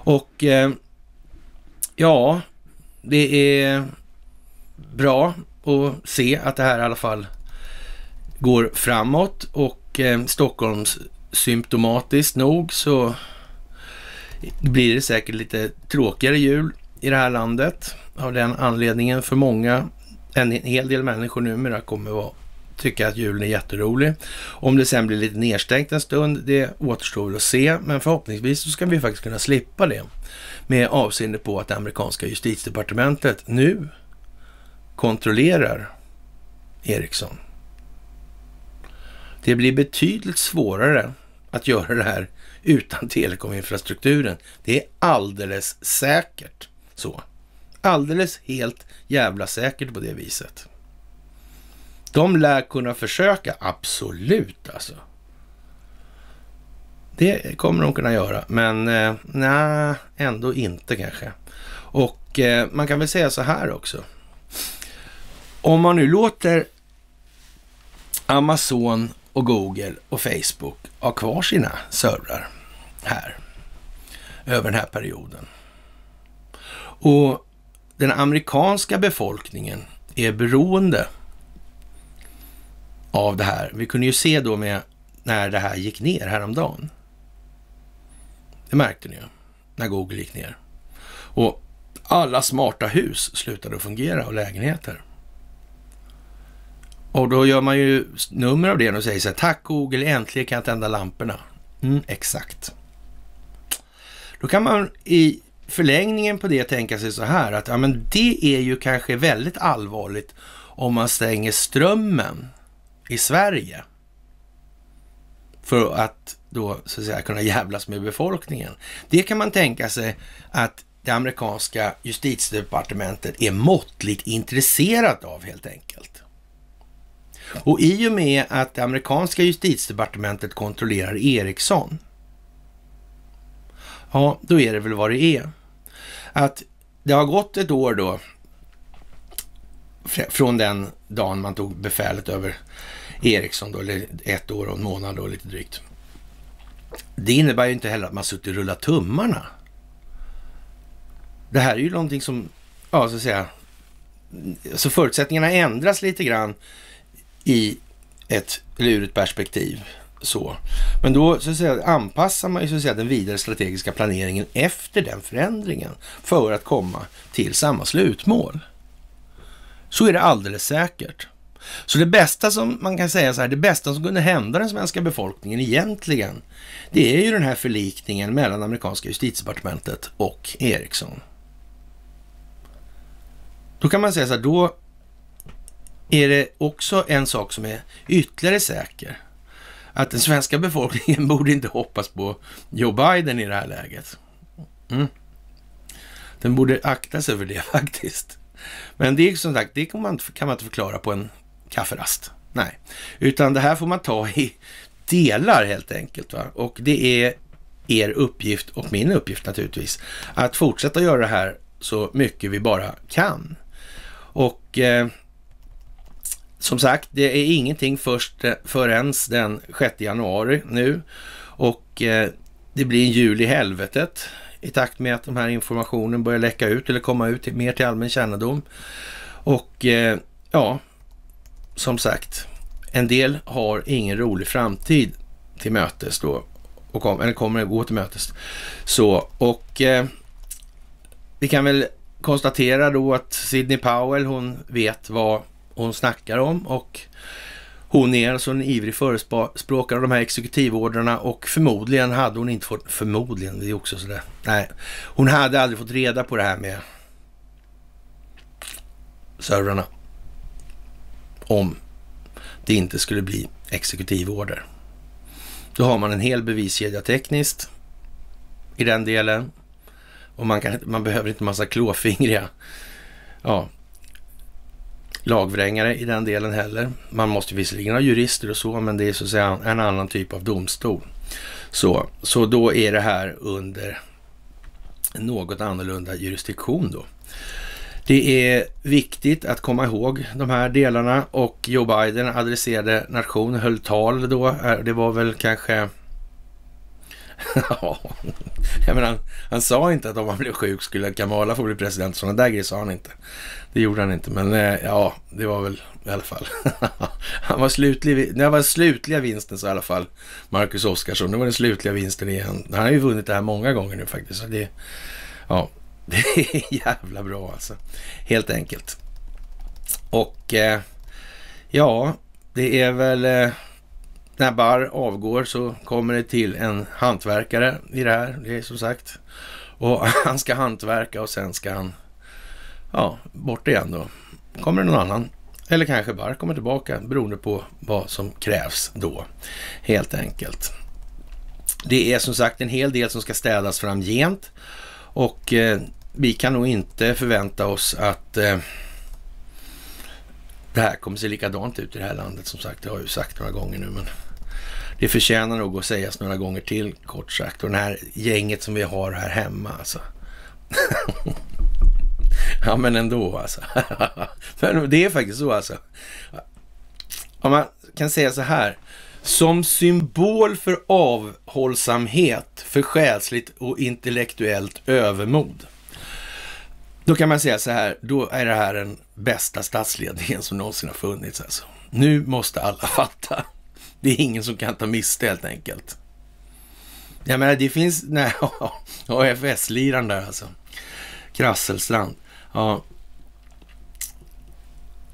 Och eh, ja, det är bra att se att det här i alla fall går framåt och eh, Stockholms symptomatiskt nog så blir det säkert lite tråkigare jul i det här landet av den anledningen för många, en hel del människor numera kommer att tycka att julen är jätterolig. Om det sen blir lite nedstängt en stund, det återstår att se, men förhoppningsvis så ska vi faktiskt kunna slippa det med avseende på att det amerikanska justitiedepartementet nu kontrollerar Ericsson. Det blir betydligt svårare att göra det här utan telekominfrastrukturen. Det är alldeles säkert så. Alldeles helt jävla säkert på det viset. De lär kunna försöka, absolut alltså. Det kommer de kunna göra, men eh, nej, ändå inte kanske. Och eh, man kan väl säga så här också om man nu låter Amazon och Google och Facebook ha kvar sina servrar här över den här perioden. Och den amerikanska befolkningen är beroende av det här. Vi kunde ju se då med när det här gick ner häromdagen. Det märkte ni ju, när Google gick ner. Och alla smarta hus slutade att fungera och lägenheter. Och då gör man ju nummer av det och säger så här, tack Google, äntligen kan jag tända lamporna. Mm, exakt. Då kan man i förlängningen på det tänka sig så här att ja, men det är ju kanske väldigt allvarligt om man stänger strömmen i Sverige. För att då så att säga kunna jävlas med befolkningen. Det kan man tänka sig att det amerikanska justitiedepartementet är måttligt intresserat av helt enkelt. Och i och med att det amerikanska justitiedepartementet kontrollerar Ericsson, ja, då är det väl vad det är. Att det har gått ett år då, från den dagen man tog befälet över Ericsson då, eller ett år och en månad då, lite drygt. Det innebär ju inte heller att man suttit och rullat tummarna. Det här är ju någonting som, ja så att säga, så förutsättningarna ändras lite grann i ett lurigt perspektiv. Så. Men då så att säga, anpassar man ju så att säga, den vidare strategiska planeringen efter den förändringen för att komma till samma slutmål. Så är det alldeles säkert. Så det bästa som man kan säga så här, det bästa som kunde hända den svenska befolkningen egentligen, det är ju den här förlikningen mellan amerikanska justitiedepartementet och Ericsson. Då kan man säga så här, då är det också en sak som är ytterligare säker. Att den svenska befolkningen borde inte hoppas på Joe Biden i det här läget. Mm. Den borde akta sig för det faktiskt. Men det är som sagt, det kan man, kan man inte förklara på en kafferast. Nej, utan det här får man ta i delar helt enkelt. Va? Och det är er uppgift och min uppgift naturligtvis att fortsätta göra det här så mycket vi bara kan. Och eh, som sagt, det är ingenting först eh, förrän den 6 januari nu och eh, det blir en jul i helvetet i takt med att den här informationen börjar läcka ut eller komma ut mer till allmän kännedom. Och eh, ja, som sagt, en del har ingen rolig framtid till mötes då, och kom, eller kommer att gå till mötes. Så, och eh, vi kan väl konstatera då att Sidney Powell, hon vet vad hon snackar om och hon är alltså en ivrig förespråkare av de här exekutivorderna och förmodligen hade hon inte fått, förmodligen, det är också sådär, nej, hon hade aldrig fått reda på det här med servrarna. Om det inte skulle bli exekutivorder. Då har man en hel beviskedja tekniskt i den delen. Och man, kan, man behöver inte massa klåfingriga ja, lagvrängare i den delen heller. Man måste visserligen ha jurister och så, men det är så att säga en annan typ av domstol. Så, så då är det här under något annorlunda jurisdiktion då. Det är viktigt att komma ihåg de här delarna och Joe Biden adresserade nationen, höll tal då. Det var väl kanske ja, men han, han sa inte att om han blev sjuk skulle Kamala få bli president. Sådana där grejer sa han inte. Det gjorde han inte, men eh, ja, det var väl i alla fall. han var slutlig, det var slutliga vinsten så i alla fall, Marcus Oskarsson. Det var den slutliga vinsten igen. Han har ju vunnit det här många gånger nu faktiskt. Så det, ja, det är jävla bra alltså. Helt enkelt. Och eh, ja, det är väl eh, när Barr avgår så kommer det till en hantverkare i det här, det är som sagt. Och han ska hantverka och sen ska han, ja, bort igen då. Kommer det någon annan eller kanske Barr kommer tillbaka beroende på vad som krävs då, helt enkelt. Det är som sagt en hel del som ska städas framgent och eh, vi kan nog inte förvänta oss att eh, det här kommer se likadant ut i det här landet som sagt. Det har jag ju sagt några gånger nu men det förtjänar nog att sägas några gånger till kort sagt. Och det här gänget som vi har här hemma alltså. ja men ändå alltså. men det är faktiskt så alltså. Om man kan säga så här. Som symbol för avhållsamhet, för själsligt och intellektuellt övermod. Då kan man säga så här, då är det här den bästa statsledningen som någonsin har funnits. Alltså. Nu måste alla fatta. Det är ingen som kan ta miste helt enkelt. Jag menar, det finns... Nej, afs liraren där alltså. Krasselstrand. Ja.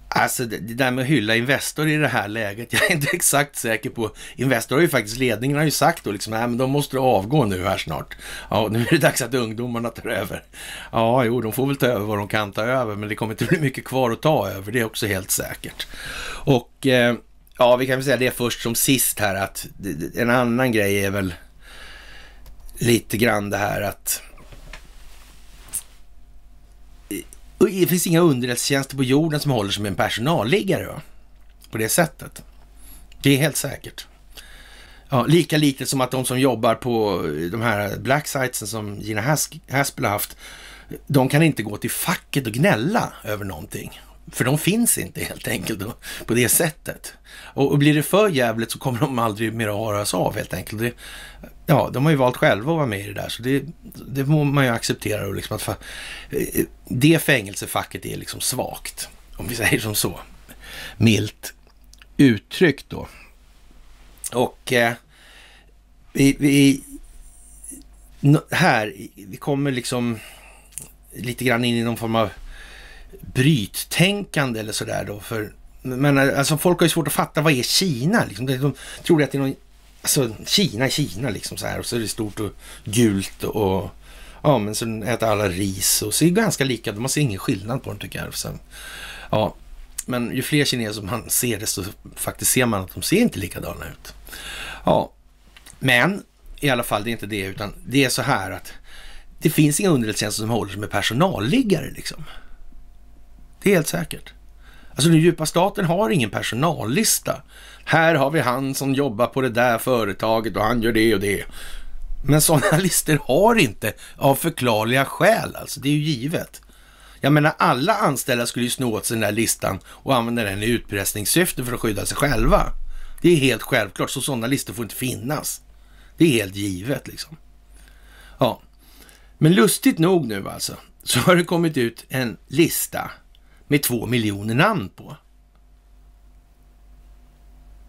Alltså det, det där med att hylla Investor i det här läget, jag är inte exakt säker på. Investor har ju faktiskt, ledningen har ju sagt då liksom, nej men de måste avgå nu här snart. Ja, nu är det dags att ungdomarna tar över. Ja, jo, de får väl ta över vad de kan ta över, men det kommer inte bli mycket kvar att ta över, det är också helt säkert. Och eh, Ja, vi kan väl säga det först som sist här att en annan grej är väl lite grann det här att det finns inga underrättelsetjänster på jorden som håller som en personalliggare va? på det sättet. Det är helt säkert. Ja, lika lite som att de som jobbar på eh, de här black sitesen som Gina Haspel har haft, de kan inte gå till facket och gnälla över någonting. För de finns inte helt enkelt på det sättet. Och, blir det för jävligt så kommer de aldrig mer att höras av helt enkelt. Det, ja, de har ju valt själva att vara med i det där så det, det må man ju acceptera. Och liksom att, eh, det fängelsefacket är liksom svagt, om vi säger som så. Milt uttryckt då. Och eh, vi, vi, här, vi kommer liksom lite grann in i någon form av bryttänkande eller sådär då. För, men alltså folk har ju svårt att fatta, vad är Kina? Liksom. De tror att det är någon, alltså Kina är Kina liksom så här och så är det stort och gult och ja men så äter alla ris och ser ganska lika, man ser ingen skillnad på dem tycker jag. Sen, ja, men ju fler kineser man ser desto faktiskt ser man att de ser inte likadana ut. Ja, men i alla fall det är inte det utan det är så här att det finns inga underrättelsetjänster som håller sig med personalliggare liksom. Det är helt säkert. Alltså den djupa staten har ingen personallista. Här har vi han som jobbar på det där företaget och han gör det och det. Men sådana listor har inte av förklarliga skäl alltså. Det är ju givet. Jag menar alla anställda skulle ju sno åt sig den där listan och använda den i utpressningssyfte för att skydda sig själva. Det är helt självklart, så sådana listor får inte finnas. Det är helt givet liksom. Ja, men lustigt nog nu alltså så har det kommit ut en lista med två miljoner namn på.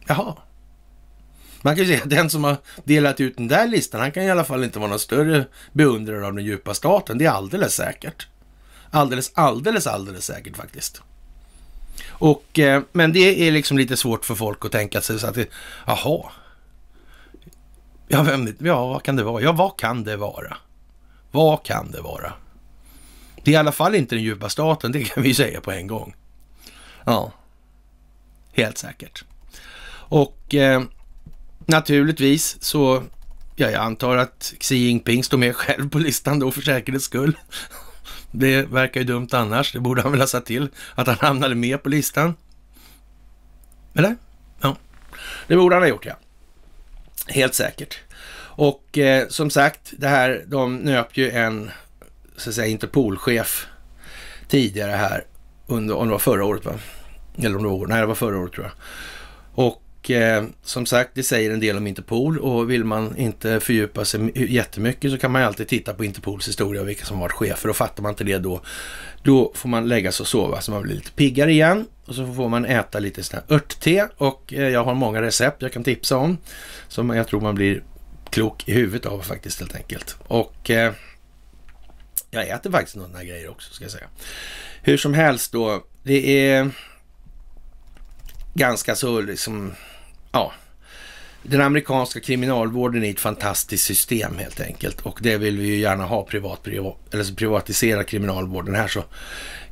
Jaha. Man kan ju säga att den som har delat ut den där listan, han kan i alla fall inte vara någon större beundrare av den djupa staten. Det är alldeles säkert. Alldeles, alldeles, alldeles säkert faktiskt. Och, eh, men det är liksom lite svårt för folk att tänka sig så att, jaha. Ja, vem, ja, vad kan det vara? Ja, vad kan det vara? Vad kan det vara? Det är i alla fall inte den djupa staten, det kan vi säga på en gång. Ja, helt säkert. Och eh, naturligtvis så, ja, jag antar att Xi Jinping står med själv på listan då för säkerhets skull. Det verkar ju dumt annars. Det borde han väl ha satt till att han hamnade med på listan. Eller? Ja, det borde han ha gjort ja. Helt säkert. Och eh, som sagt, det här, de nöp ju en så att säga, Interpolchef tidigare här, under, om det var förra året va? Eller om det var, nej det var förra året tror jag. Och eh, som sagt, det säger en del om Interpol och vill man inte fördjupa sig jättemycket så kan man ju alltid titta på Interpols historia och vilka som varit chefer och fattar man inte det då, då får man lägga sig och sova så man blir lite piggare igen och så får man äta lite sån här örtte och eh, jag har många recept jag kan tipsa om som jag tror man blir klok i huvudet av faktiskt helt enkelt. Och eh, jag äter faktiskt några grejer också, ska jag säga. Hur som helst då, det är ganska så liksom, ja. Den amerikanska kriminalvården är ett fantastiskt system helt enkelt och det vill vi ju gärna ha privat, privat eller privatisera kriminalvården. Här så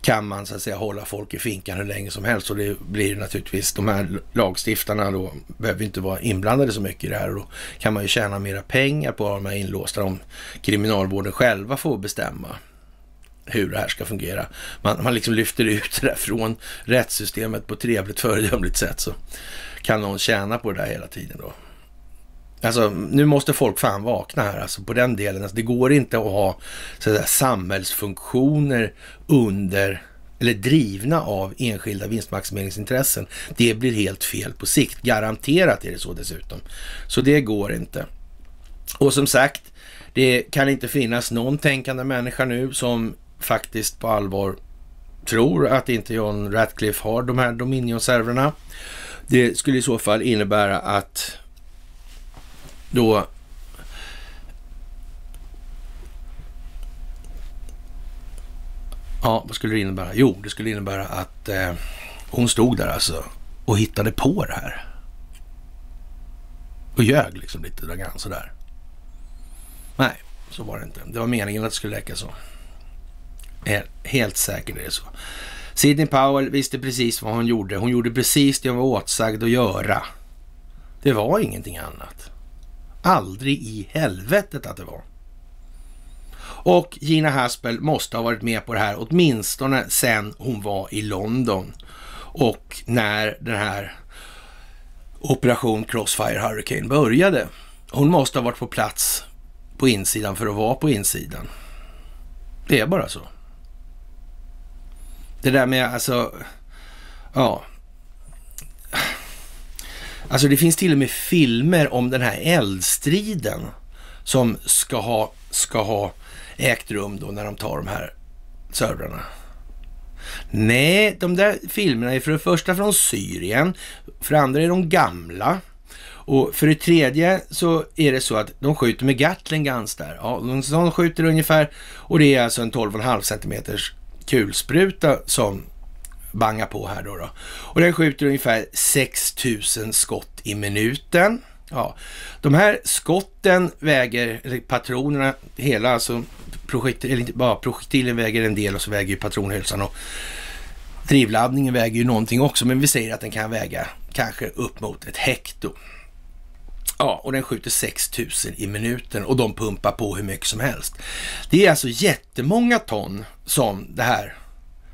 kan man så att säga hålla folk i finkan hur länge som helst och det blir naturligtvis de här lagstiftarna då behöver inte vara inblandade så mycket i det här och då kan man ju tjäna mera pengar på att de här inlåsta om kriminalvården själva får bestämma hur det här ska fungera. Man, man liksom lyfter ut det där från rättssystemet på ett trevligt föredömligt sätt så kan någon tjäna på det där hela tiden då. Alltså, nu måste folk fan vakna här alltså, på den delen. Alltså, det går inte att ha så att samhällsfunktioner under eller drivna av enskilda vinstmaximeringsintressen. Det blir helt fel på sikt. Garanterat är det så dessutom. Så det går inte. Och som sagt, det kan inte finnas någon tänkande människa nu som faktiskt på allvar tror att inte John Ratcliffe har de här dominion serverna Det skulle i så fall innebära att då Ja, vad skulle det innebära? Jo, det skulle innebära att eh, hon stod där alltså och hittade på det här. Och ljög liksom lite grann sådär. Nej, så var det inte. Det var meningen att det skulle läcka så. Helt säkert är det så. Sidney Powell visste precis vad hon gjorde. Hon gjorde precis det hon var åtsagd att göra. Det var ingenting annat aldrig i helvetet att det var. Och Gina Haspel måste ha varit med på det här åtminstone sen hon var i London och när den här operation Crossfire Hurricane började. Hon måste ha varit på plats på insidan för att vara på insidan. Det är bara så. Det där med alltså, ja, Alltså det finns till och med filmer om den här eldstriden som ska ha, ska ha ägt rum då när de tar de här servrarna. Nej, de där filmerna är för det första från Syrien, för det andra är de gamla. Och för det tredje så är det så att de skjuter med Gatlingans där. Ja, de, de skjuter ungefär och det är alltså en 12,5 cm kulspruta som banga på här då. då. Och den skjuter ungefär 6000 skott i minuten. Ja, de här skotten väger, eller patronerna, hela alltså projektil, eller inte bara projektilen väger en del och så väger ju patronhylsan och drivladdningen väger ju någonting också, men vi säger att den kan väga kanske upp mot ett hekto. Ja, och den skjuter 6000 i minuten och de pumpar på hur mycket som helst. Det är alltså jättemånga ton som det här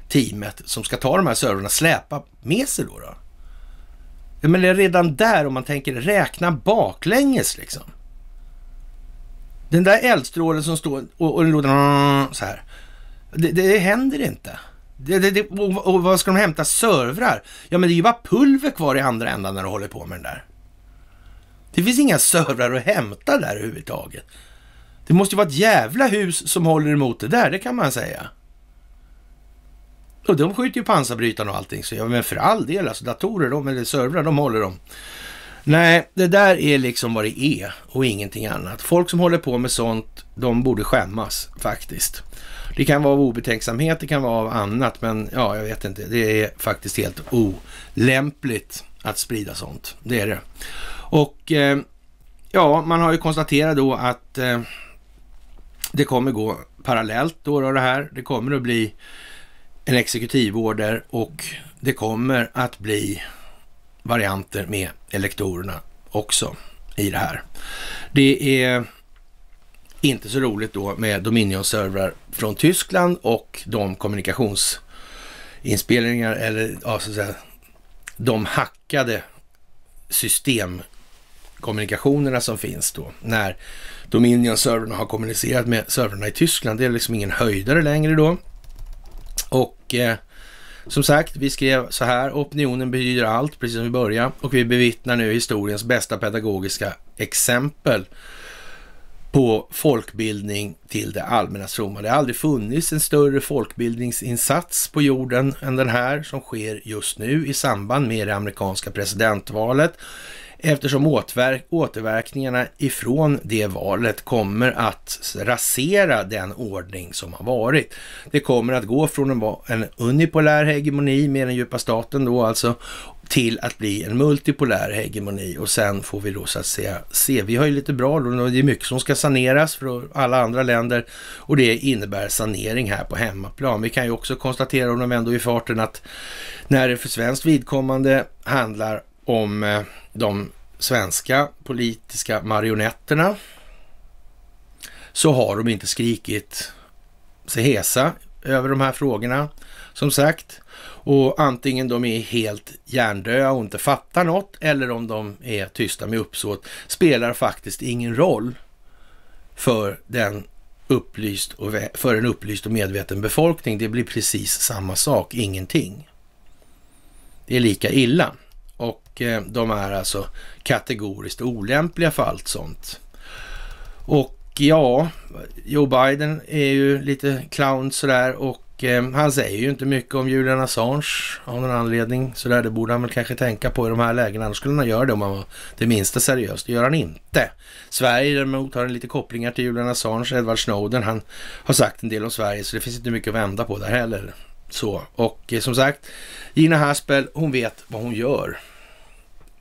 teamet som ska ta de här servrarna släpa med sig då? då? Ja, men det är redan där om man tänker räkna baklänges liksom. Den där eldstrålen som står och, och den låter så här. Det, det händer inte. Det, det, och, och vad ska de hämta? Servrar? Ja, men det är ju bara pulver kvar i andra änden när du håller på med den där. Det finns inga servrar att hämta där överhuvudtaget. Det måste ju vara ett jävla hus som håller emot det där, det kan man säga. Och de skjuter ju pansarbrytarna och allting. Så ja, men för all del, alltså datorer de, eller servrar, de håller dem. Nej, det där är liksom vad det är och ingenting annat. Folk som håller på med sånt, de borde skämmas faktiskt. Det kan vara av obetänksamhet, det kan vara av annat, men ja, jag vet inte. Det är faktiskt helt olämpligt att sprida sånt. Det är det. Och eh, ja, man har ju konstaterat då att eh, det kommer gå parallellt då, då det här. Det kommer att bli en exekutivorder och det kommer att bli varianter med elektorerna också i det här. Det är inte så roligt då med Dominion-servrar från Tyskland och de kommunikationsinspelningar eller ja, så att säga, de hackade systemkommunikationerna som finns då när Dominion-servrarna har kommunicerat med servrarna i Tyskland. Det är liksom ingen höjdare längre då. Och eh, som sagt, vi skrev så här, opinionen betyder allt, precis som vi började Och vi bevittnar nu historiens bästa pedagogiska exempel på folkbildning till det allmänna fromma. Det har aldrig funnits en större folkbildningsinsats på jorden än den här som sker just nu i samband med det amerikanska presidentvalet eftersom återverk återverkningarna ifrån det valet kommer att rasera den ordning som har varit. Det kommer att gå från en, en unipolär hegemoni med den djupa staten då alltså till att bli en multipolär hegemoni och sen får vi då så att säga se. Vi har ju lite bra då, det är mycket som ska saneras för alla andra länder och det innebär sanering här på hemmaplan. Vi kan ju också konstatera om de ändå är i farten att när det för svenskt vidkommande handlar om eh, de svenska politiska marionetterna så har de inte skrikit sig hesa över de här frågorna, som sagt. Och antingen de är helt hjärndöda och inte fattar något eller om de är tysta med uppsåt spelar faktiskt ingen roll för, den upplyst och för en upplyst och medveten befolkning. Det blir precis samma sak, ingenting. Det är lika illa. Eh, de är alltså kategoriskt olämpliga för allt sånt. Och ja, Joe Biden är ju lite clown sådär och eh, han säger ju inte mycket om Julian Assange av någon anledning. Sådär, det borde han väl kanske tänka på i de här lägena. Annars skulle han göra det om han var det minsta seriös. Det gör han inte. Sverige däremot har en lite kopplingar till Julian Assange. Edward Snowden, han har sagt en del om Sverige så det finns inte mycket att vända på där heller. Så, och eh, som sagt, Gina Haspel, hon vet vad hon gör.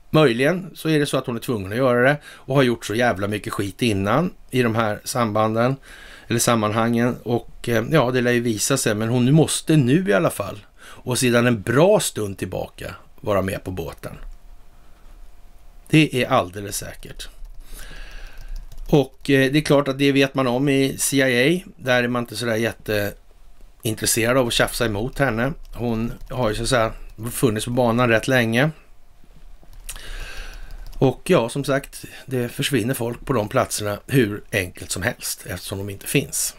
Möjligen så är det så att hon är tvungen att göra det och har gjort så jävla mycket skit innan i de här sambanden eller sammanhangen och eh, ja, det lär ju visa sig, men hon måste nu i alla fall och sedan en bra stund tillbaka vara med på båten. Det är alldeles säkert. Och eh, det är klart att det vet man om i CIA. Där är man inte sådär jätteintresserad av att tjafsa emot henne. Hon har ju så att säga funnits på banan rätt länge. Och ja, som sagt, det försvinner folk på de platserna hur enkelt som helst eftersom de inte finns.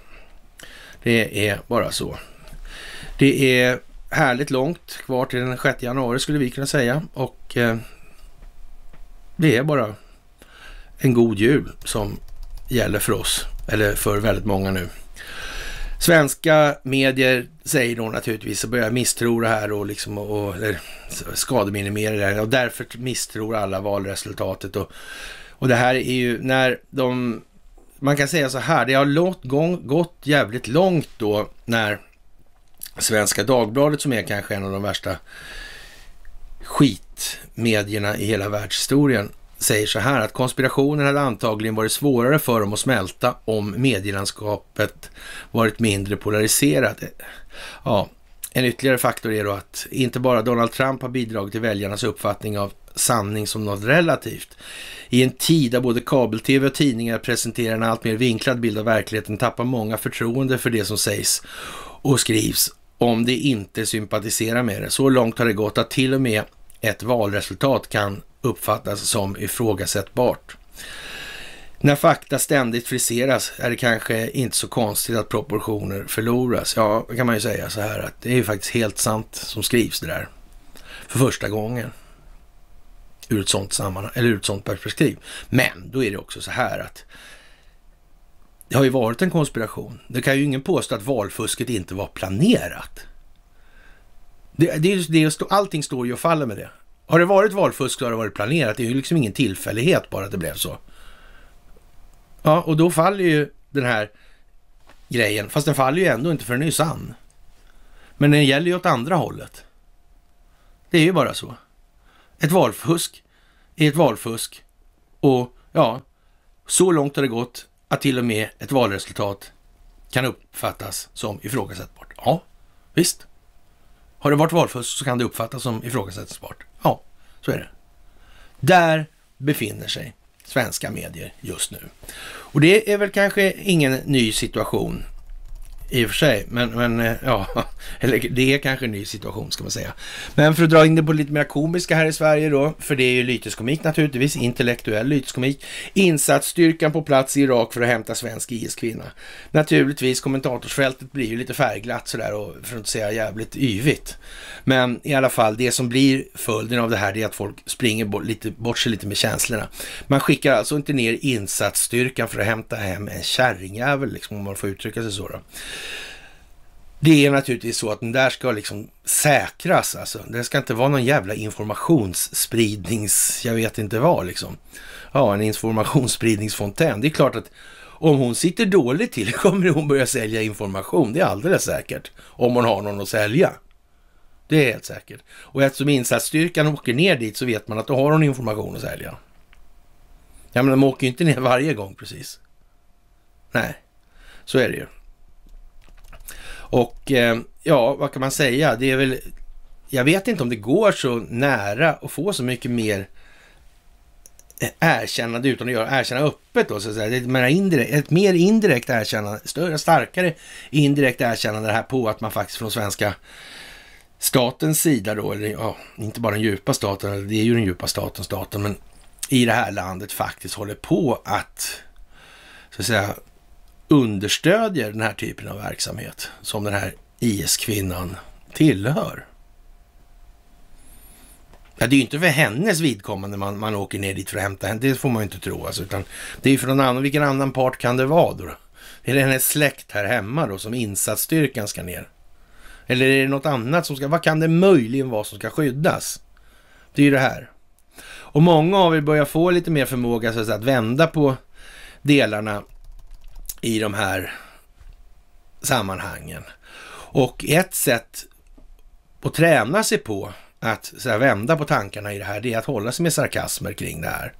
Det är bara så. Det är härligt långt kvar till den 6 januari skulle vi kunna säga och eh, det är bara en god jul som gäller för oss, eller för väldigt många nu. Svenska medier säger då naturligtvis och börjar misstro det här och, liksom, och, eller, skademinimera det här och därför misstror alla valresultatet. Och, och det här är ju när de, man kan säga så här, det har låt, gång, gått jävligt långt då när Svenska Dagbladet som är kanske en av de värsta skitmedierna i hela världshistorien säger så här att konspirationen hade antagligen varit svårare för dem att smälta om medielandskapet varit mindre polariserat. Ja, en ytterligare faktor är då att inte bara Donald Trump har bidragit till väljarnas uppfattning av sanning som något relativt. I en tid där både kabel-tv och tidningar presenterar en alltmer vinklad bild av verkligheten tappar många förtroende för det som sägs och skrivs om de inte sympatiserar med det. Så långt har det gått att till och med ett valresultat kan uppfattas som ifrågasättbart. När fakta ständigt friseras är det kanske inte så konstigt att proportioner förloras. Ja, kan man ju säga så här att det är ju faktiskt helt sant som skrivs det där. För första gången. Ur ett sånt sammanhang, eller ur ett sånt perspektiv. Men då är det också så här att det har ju varit en konspiration. Det kan ju ingen påstå att valfusket inte var planerat. Det, det, det, allting står ju och faller med det. Har det varit valfusk så har det varit planerat. Det är ju liksom ingen tillfällighet bara att det blev så. Ja, och då faller ju den här grejen, fast den faller ju ändå inte för den är ju sann. Men den gäller ju åt andra hållet. Det är ju bara så. Ett valfusk är ett valfusk och ja, så långt har det gått att till och med ett valresultat kan uppfattas som ifrågasättbart. Ja, visst. Har det varit valfusk så kan det uppfattas som ifrågasättbart. Så är det. Där befinner sig svenska medier just nu. Och det är väl kanske ingen ny situation i och för sig. Men, men eh, ja, eller det är kanske en ny situation ska man säga. Men för att dra in det på lite mer komiska här i Sverige då, för det är ju lyteskomik naturligtvis, intellektuell lyteskomik. Insatsstyrkan på plats i Irak för att hämta svensk IS-kvinna. Naturligtvis, kommentatorsfältet blir ju lite färgglatt sådär och för att inte säga jävligt yvigt. Men i alla fall, det som blir följden av det här är att folk springer bort, lite, bort sig lite med känslorna. Man skickar alltså inte ner insatsstyrkan för att hämta hem en kärringjävel, liksom, om man får uttrycka sig så. Då. Det är naturligtvis så att den där ska liksom säkras alltså. Det ska inte vara någon jävla informationsspridnings... Jag vet inte vad liksom. Ja, en informationsspridningsfontän. Det är klart att om hon sitter dåligt till kommer hon börja sälja information. Det är alldeles säkert. Om hon har någon att sälja. Det är helt säkert. Och eftersom insatsstyrkan åker ner dit så vet man att då har hon information att sälja. Ja, men de åker ju inte ner varje gång precis. Nej, så är det ju. Och eh, ja, vad kan man säga? Det är väl, jag vet inte om det går så nära att få så mycket mer eh, erkännande utan att göra erkänna öppet då så att säga. Ett mer indirekt, ett mer indirekt erkännande, större, starkare indirekt erkännande här på att man faktiskt från svenska statens sida då, eller ja, inte bara den djupa staten, det är ju den djupa staten, staten, men i det här landet faktiskt håller på att så att säga understödjer den här typen av verksamhet som den här IS-kvinnan tillhör. Ja, det är ju inte för hennes vidkommande man, man åker ner dit för att hämta henne, det får man ju inte tro. Alltså, utan det är ju för någon annan, vilken annan part kan det vara då? Är det hennes släkt här hemma då som insatsstyrkan ska ner? Eller är det något annat som ska, vad kan det möjligen vara som ska skyddas? Det är ju det här. Och många av er börjar få lite mer förmåga så att, säga, att vända på delarna i de här sammanhangen. Och ett sätt att träna sig på att här, vända på tankarna i det här, det är att hålla sig med sarkasmer kring det här.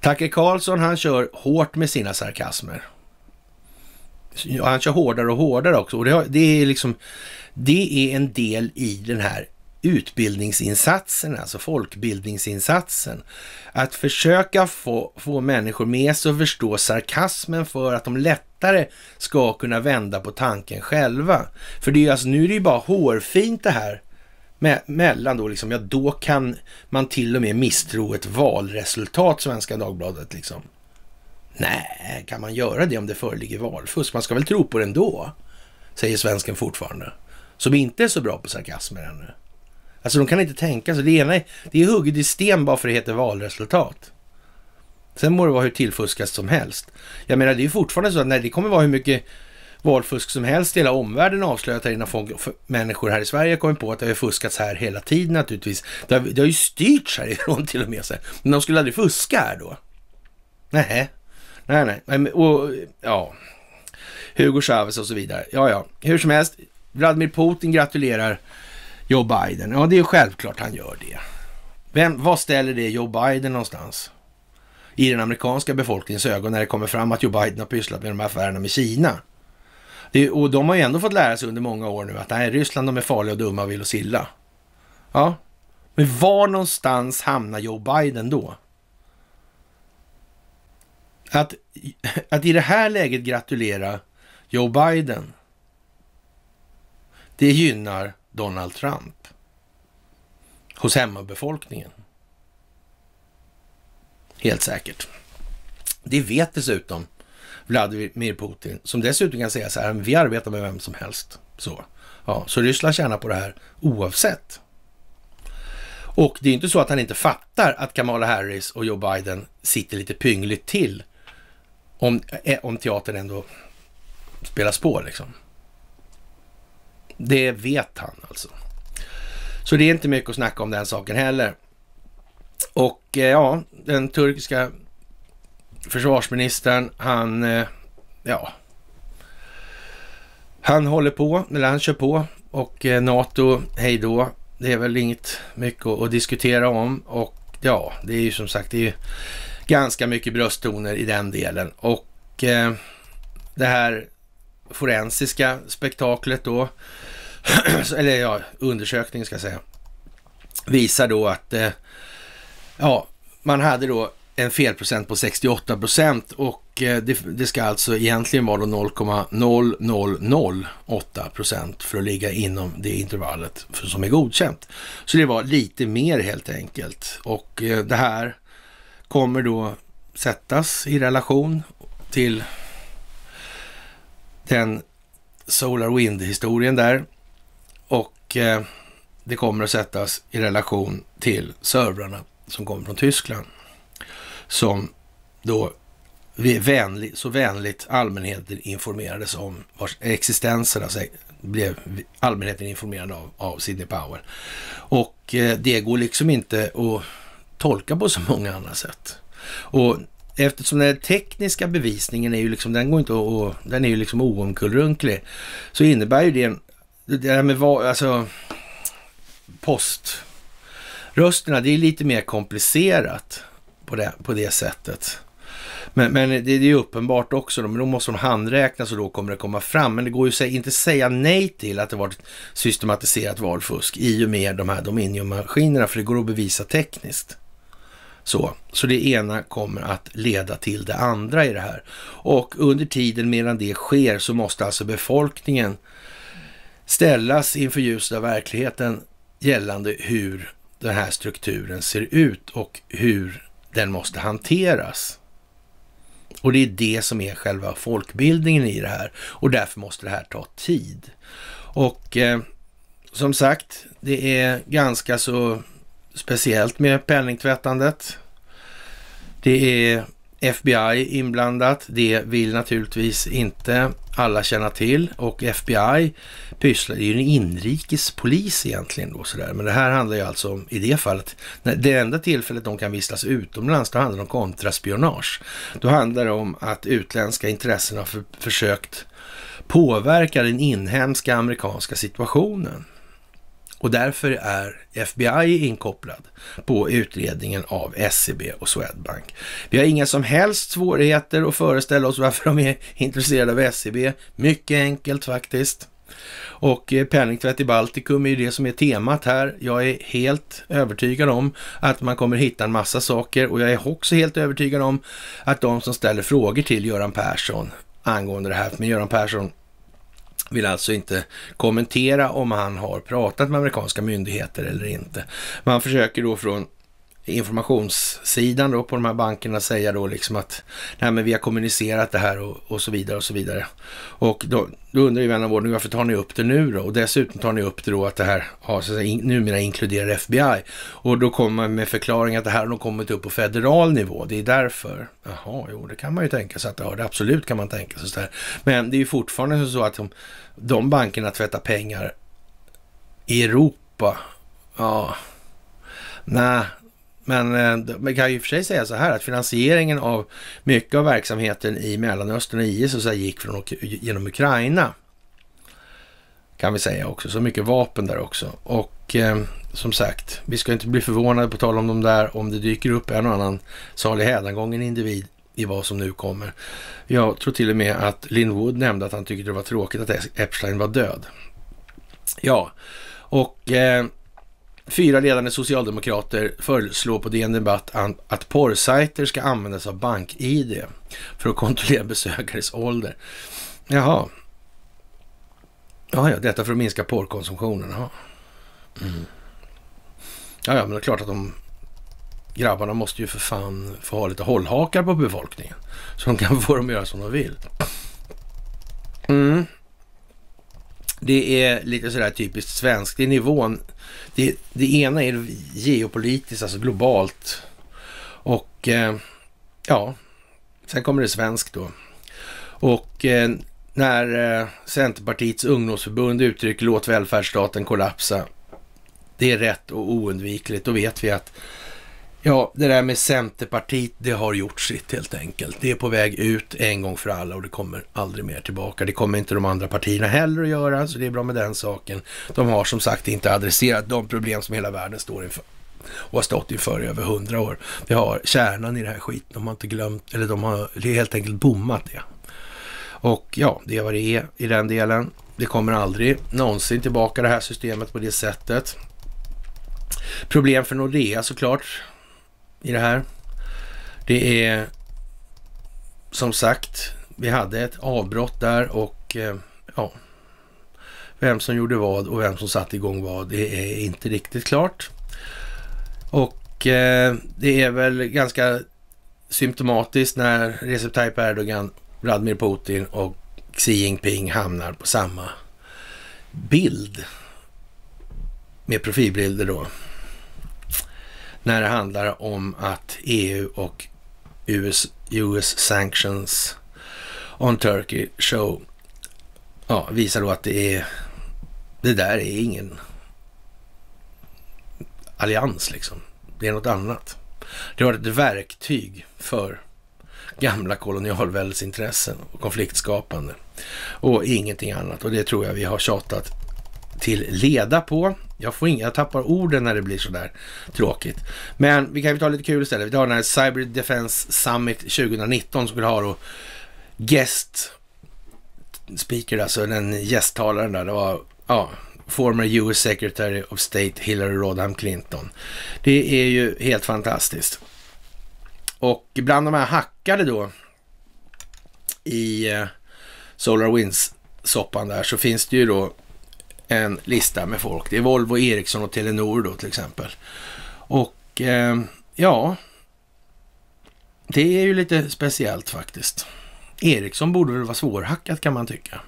Tucker Karlsson, han kör hårt med sina sarkasmer. Han kör hårdare och hårdare också. Och det, det, är liksom, det är en del i den här utbildningsinsatsen, alltså folkbildningsinsatsen. Att försöka få, få människor med sig och förstå sarkasmen för att de lättare ska kunna vända på tanken själva. För det är alltså, nu är det ju bara hårfint det här me mellan då liksom, ja då kan man till och med misstro ett valresultat, Svenska Dagbladet liksom. Nej, kan man göra det om det föreligger valfusk? Man ska väl tro på det ändå, säger svensken fortfarande. Som inte är så bra på sarkasmer ännu. Alltså de kan inte tänka sig. Det ena är, det är hugget i sten bara för att det heter valresultat. Sen må det vara hur tillfuskat som helst. Jag menar det är fortfarande så att nej, det kommer vara hur mycket valfusk som helst hela omvärlden avslöjat här innan folk, människor här i Sverige kommer på att det har fuskats här hela tiden naturligtvis. Det har, det har ju styrts härifrån till och med. Så Men de skulle aldrig fuska här då. Nej, nej, nej. Och, ja. Hugo Chavez och så vidare. Ja, ja, hur som helst. Vladimir Putin gratulerar Joe Biden. Ja, det är självklart han gör det. Vem, vad ställer det Joe Biden någonstans? I den amerikanska befolkningens ögon när det kommer fram att Joe Biden har pysslat med de här affärerna med Kina. Det, och de har ju ändå fått lära sig under många år nu att nej, Ryssland de är farliga och dumma och vill oss illa. Ja, men var någonstans hamnar Joe Biden då? Att, att i det här läget gratulera Joe Biden, det gynnar Donald Trump hos hemmabefolkningen. Helt säkert. Det vet dessutom Vladimir Putin, som dessutom kan säga så här, vi arbetar med vem som helst. Så, ja, så Ryssland tjänar på det här oavsett. Och det är inte så att han inte fattar att Kamala Harris och Joe Biden sitter lite pyngligt till om, eh, om teatern ändå spelas på liksom. Det vet han alltså. Så det är inte mycket att snacka om den saken heller. Och eh, ja, den turkiska försvarsministern, han, eh, ja, han håller på, eller han kör på och eh, NATO, hej då. Det är väl inget mycket att diskutera om och ja, det är ju som sagt, det är ganska mycket brösttoner i den delen och eh, det här forensiska spektaklet då eller ja, undersökningen ska jag säga, visar då att eh, ja, man hade då en felprocent på 68 procent och eh, det, det, ska alltså egentligen vara 0,0008 procent för att ligga inom det intervallet för, som är godkänt. Så det var lite mer helt enkelt och eh, det här kommer då sättas i relation till den Solar Wind-historien där och eh, det kommer att sättas i relation till servrarna som kommer från Tyskland. Som då vänlig, så vänligt allmänheten informerades om vars existenser alltså, blev allmänheten informerad av, av Sidney Powell. Och eh, det går liksom inte att tolka på så många andra sätt. Och eftersom den tekniska bevisningen är ju liksom, den går inte att, den är ju liksom oomkullrunklig, så innebär ju det det där med val, alltså, poströsterna, det är lite mer komplicerat på det, på det sättet. Men, men det, det är uppenbart också, men då måste de handräknas och då kommer det komma fram. Men det går ju att inte säga nej till att det varit systematiserat valfusk i och med de här Dominion-maskinerna, för det går att bevisa tekniskt. Så. så det ena kommer att leda till det andra i det här. Och under tiden medan det sker så måste alltså befolkningen ställas inför ljuset av verkligheten gällande hur den här strukturen ser ut och hur den måste hanteras. Och det är det som är själva folkbildningen i det här och därför måste det här ta tid. Och eh, som sagt, det är ganska så speciellt med penningtvättandet. Det är FBI inblandat. Det vill naturligtvis inte alla känna till och FBI pysslar, det är ju en inrikespolis egentligen då sådär. Men det här handlar ju alltså om, i det fallet, det enda tillfället de kan vistas utomlands, då handlar det om kontraspionage. Då handlar det om att utländska intressen har för, försökt påverka den inhemska amerikanska situationen. Och därför är FBI inkopplad på utredningen av SEB och Swedbank. Vi har inga som helst svårigheter att föreställa oss varför de är intresserade av SEB. Mycket enkelt faktiskt. Och eh, penningtvätt i Baltikum är ju det som är temat här. Jag är helt övertygad om att man kommer hitta en massa saker och jag är också helt övertygad om att de som ställer frågor till Göran Persson angående det här men Göran Persson vill alltså inte kommentera om han har pratat med amerikanska myndigheter eller inte. Man försöker då från informationssidan då på de här bankerna säga då liksom att nej men vi har kommunicerat det här och, och så vidare och så vidare. Och då, då undrar ju vän av ordning varför tar ni upp det nu då? Och dessutom tar ni upp det då att det här ja, så att säga, in, numera inkluderar FBI. Och då kommer man med förklaring att det här har nog kommit upp på federal nivå. Det är därför. Jaha, jo det kan man ju tänka sig att det har. Det absolut kan man tänka sig sådär. Men det är ju fortfarande så att de, de bankerna tvättar pengar i Europa. Ja, nej, men eh, man kan ju i och för sig säga så här att finansieringen av mycket av verksamheten i Mellanöstern och IS och så gick från, genom Ukraina. Kan vi säga också, så mycket vapen där också. Och eh, som sagt, vi ska inte bli förvånade på tal om de där om det dyker upp en och annan salig hädangången individ i vad som nu kommer. Jag tror till och med att Lynn Wood nämnde att han tyckte det var tråkigt att Epstein var död. Ja, och eh, Fyra ledande socialdemokrater föreslår på DN Debatt att porrsajter ska användas av bank-id för att kontrollera besökares ålder. Jaha. Ja, ja, detta för att minska porrkonsumtionen. Ja. Mm. ja, ja, men det är klart att de grabbarna måste ju för fan få ha lite hållhakar på befolkningen. Så de kan få dem att göra som de vill. Mm. Det är lite sådär typiskt svenskt. Det är nivån. Det, det ena är geopolitiskt, alltså globalt. Och eh, ja, sen kommer det svenskt då. Och eh, när eh, Centerpartiets ungdomsförbund uttrycker låt välfärdsstaten kollapsa. Det är rätt och oundvikligt. Då vet vi att Ja, det där med Centerpartiet, det har gjort sitt helt enkelt. Det är på väg ut en gång för alla och det kommer aldrig mer tillbaka. Det kommer inte de andra partierna heller att göra, så det är bra med den saken. De har som sagt inte adresserat de problem som hela världen står inför och har stått inför i över hundra år. Det har kärnan i det här skiten. De har inte glömt, eller de har helt enkelt bommat det. Och ja, det är vad det är i den delen. Det kommer aldrig någonsin tillbaka det här systemet på det sättet. Problem för Nordea såklart i det här. Det är som sagt, vi hade ett avbrott där och eh, ja, vem som gjorde vad och vem som satte igång vad, det är inte riktigt klart. Och eh, det är väl ganska symptomatiskt när Recep Tayyip Erdogan, Vladimir Putin och Xi Jinping hamnar på samma bild med profilbilder då när det handlar om att EU och US, US sanctions on Turkey show ja, visar då att det är det där är ingen allians liksom. Det är något annat. Det var ett verktyg för gamla kolonialväldesintressen och konfliktskapande och ingenting annat. Och det tror jag vi har tjatat till leda på jag, får inga, jag tappar orden när det blir sådär tråkigt. Men vi kan ju ta lite kul istället. Vi tar den här Cyber Defense Summit 2019 som vi har då guest speaker, alltså den gästtalaren där. Det var, ja, former US Secretary of State Hillary Rodham Clinton. Det är ju helt fantastiskt. Och bland de här hackade då i eh, Solar Winds-soppan där så finns det ju då en lista med folk. Det är Volvo, Ericsson och Telenor då till exempel. Och eh, ja, det är ju lite speciellt faktiskt. Ericsson borde väl vara svårhackat kan man tycka.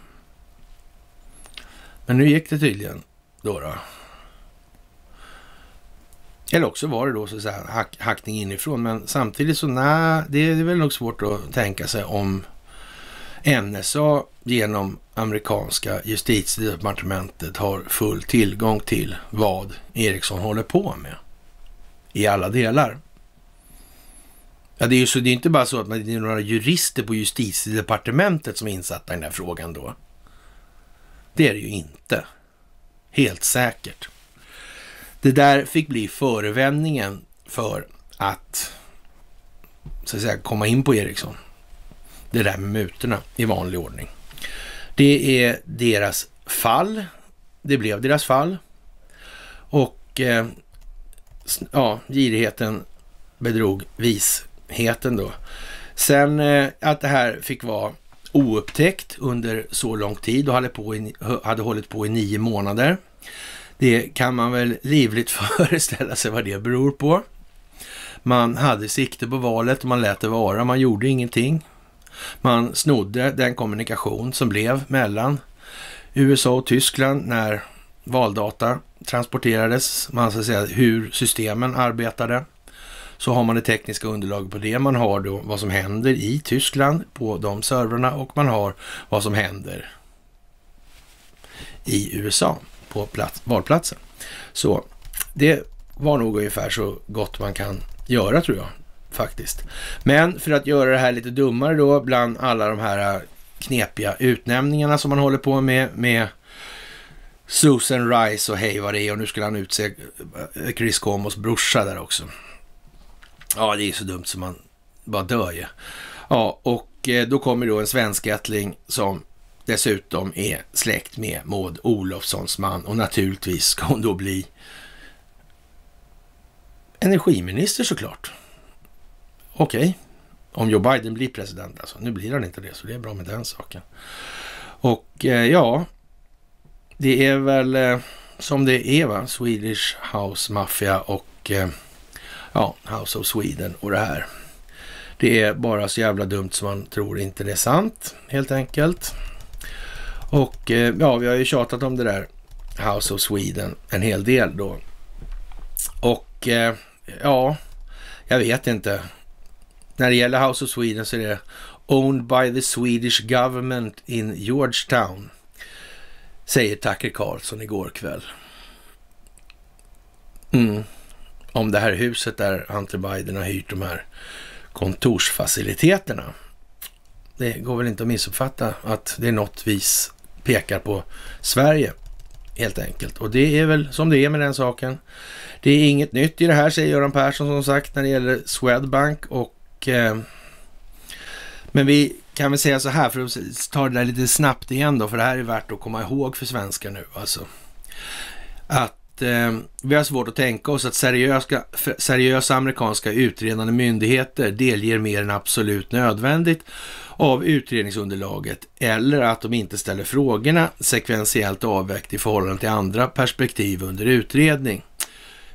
Men nu gick det tydligen då. då. Eller också var det då så att säga, hack, hackning inifrån. Men samtidigt så nej, det är väl nog svårt att tänka sig om NSA genom amerikanska justitiedepartementet har full tillgång till vad Ericsson håller på med i alla delar. Ja, det är ju så, det är inte bara så att det är några jurister på justitiedepartementet som är insatta i den här frågan då. Det är det ju inte. Helt säkert. Det där fick bli förevändningen för att, så att säga, komma in på Ericsson. Det där med mutorna i vanlig ordning. Det är deras fall. Det blev deras fall. Och eh, ja, girigheten bedrog visheten då. Sen eh, att det här fick vara oupptäckt under så lång tid och hade, på i, hade hållit på i nio månader. Det kan man väl livligt föreställa sig vad det beror på. Man hade sikte på valet, och man lät det vara, man gjorde ingenting. Man snodde den kommunikation som blev mellan USA och Tyskland när valdata transporterades, man ska säga hur systemen arbetade. Så har man det tekniska underlaget på det. Man har då vad som händer i Tyskland på de servrarna och man har vad som händer i USA på plats, valplatsen. Så det var nog ungefär så gott man kan göra tror jag faktiskt. Men för att göra det här lite dummare då, bland alla de här äh, knepiga utnämningarna som man håller på med, med Susan Rice och hej vad det är och nu skulle han utse äh, äh, Chris Comos brorsa där också. Ja, det är så dumt som man bara dör ju. Ja, och då kommer då en svenskättling som dessutom är släkt med Maud Olofssons man och naturligtvis ska hon då bli energiminister såklart. Okej, okay. om Joe Biden blir president alltså. Nu blir han inte det, så det är bra med den saken. Och eh, ja, det är väl eh, som det är va, Swedish House Mafia och eh, ja, House of Sweden och det här. Det är bara så jävla dumt som man tror inte det är sant, helt enkelt. Och eh, ja, vi har ju tjatat om det där House of Sweden en hel del då. Och eh, ja, jag vet inte när det gäller House of Sweden så är det Owned by the Swedish government in Georgetown, säger Tucker Carlson igår kväll. Mm. Om det här huset där Hunter Biden har hyrt de här kontorsfaciliteterna. Det går väl inte att missuppfatta att det är något vis pekar på Sverige helt enkelt. Och det är väl som det är med den saken. Det är inget nytt i det här, säger Göran Persson som sagt när det gäller Swedbank och Eh, men vi kan väl säga så här, för att ta det där lite snabbt igen då, för det här är värt att komma ihåg för svenskar nu alltså. Att eh, vi har svårt att tänka oss att seriösa, seriösa amerikanska utredande myndigheter delger mer än absolut nödvändigt av utredningsunderlaget eller att de inte ställer frågorna sekventiellt avvägt i förhållande till andra perspektiv under utredning.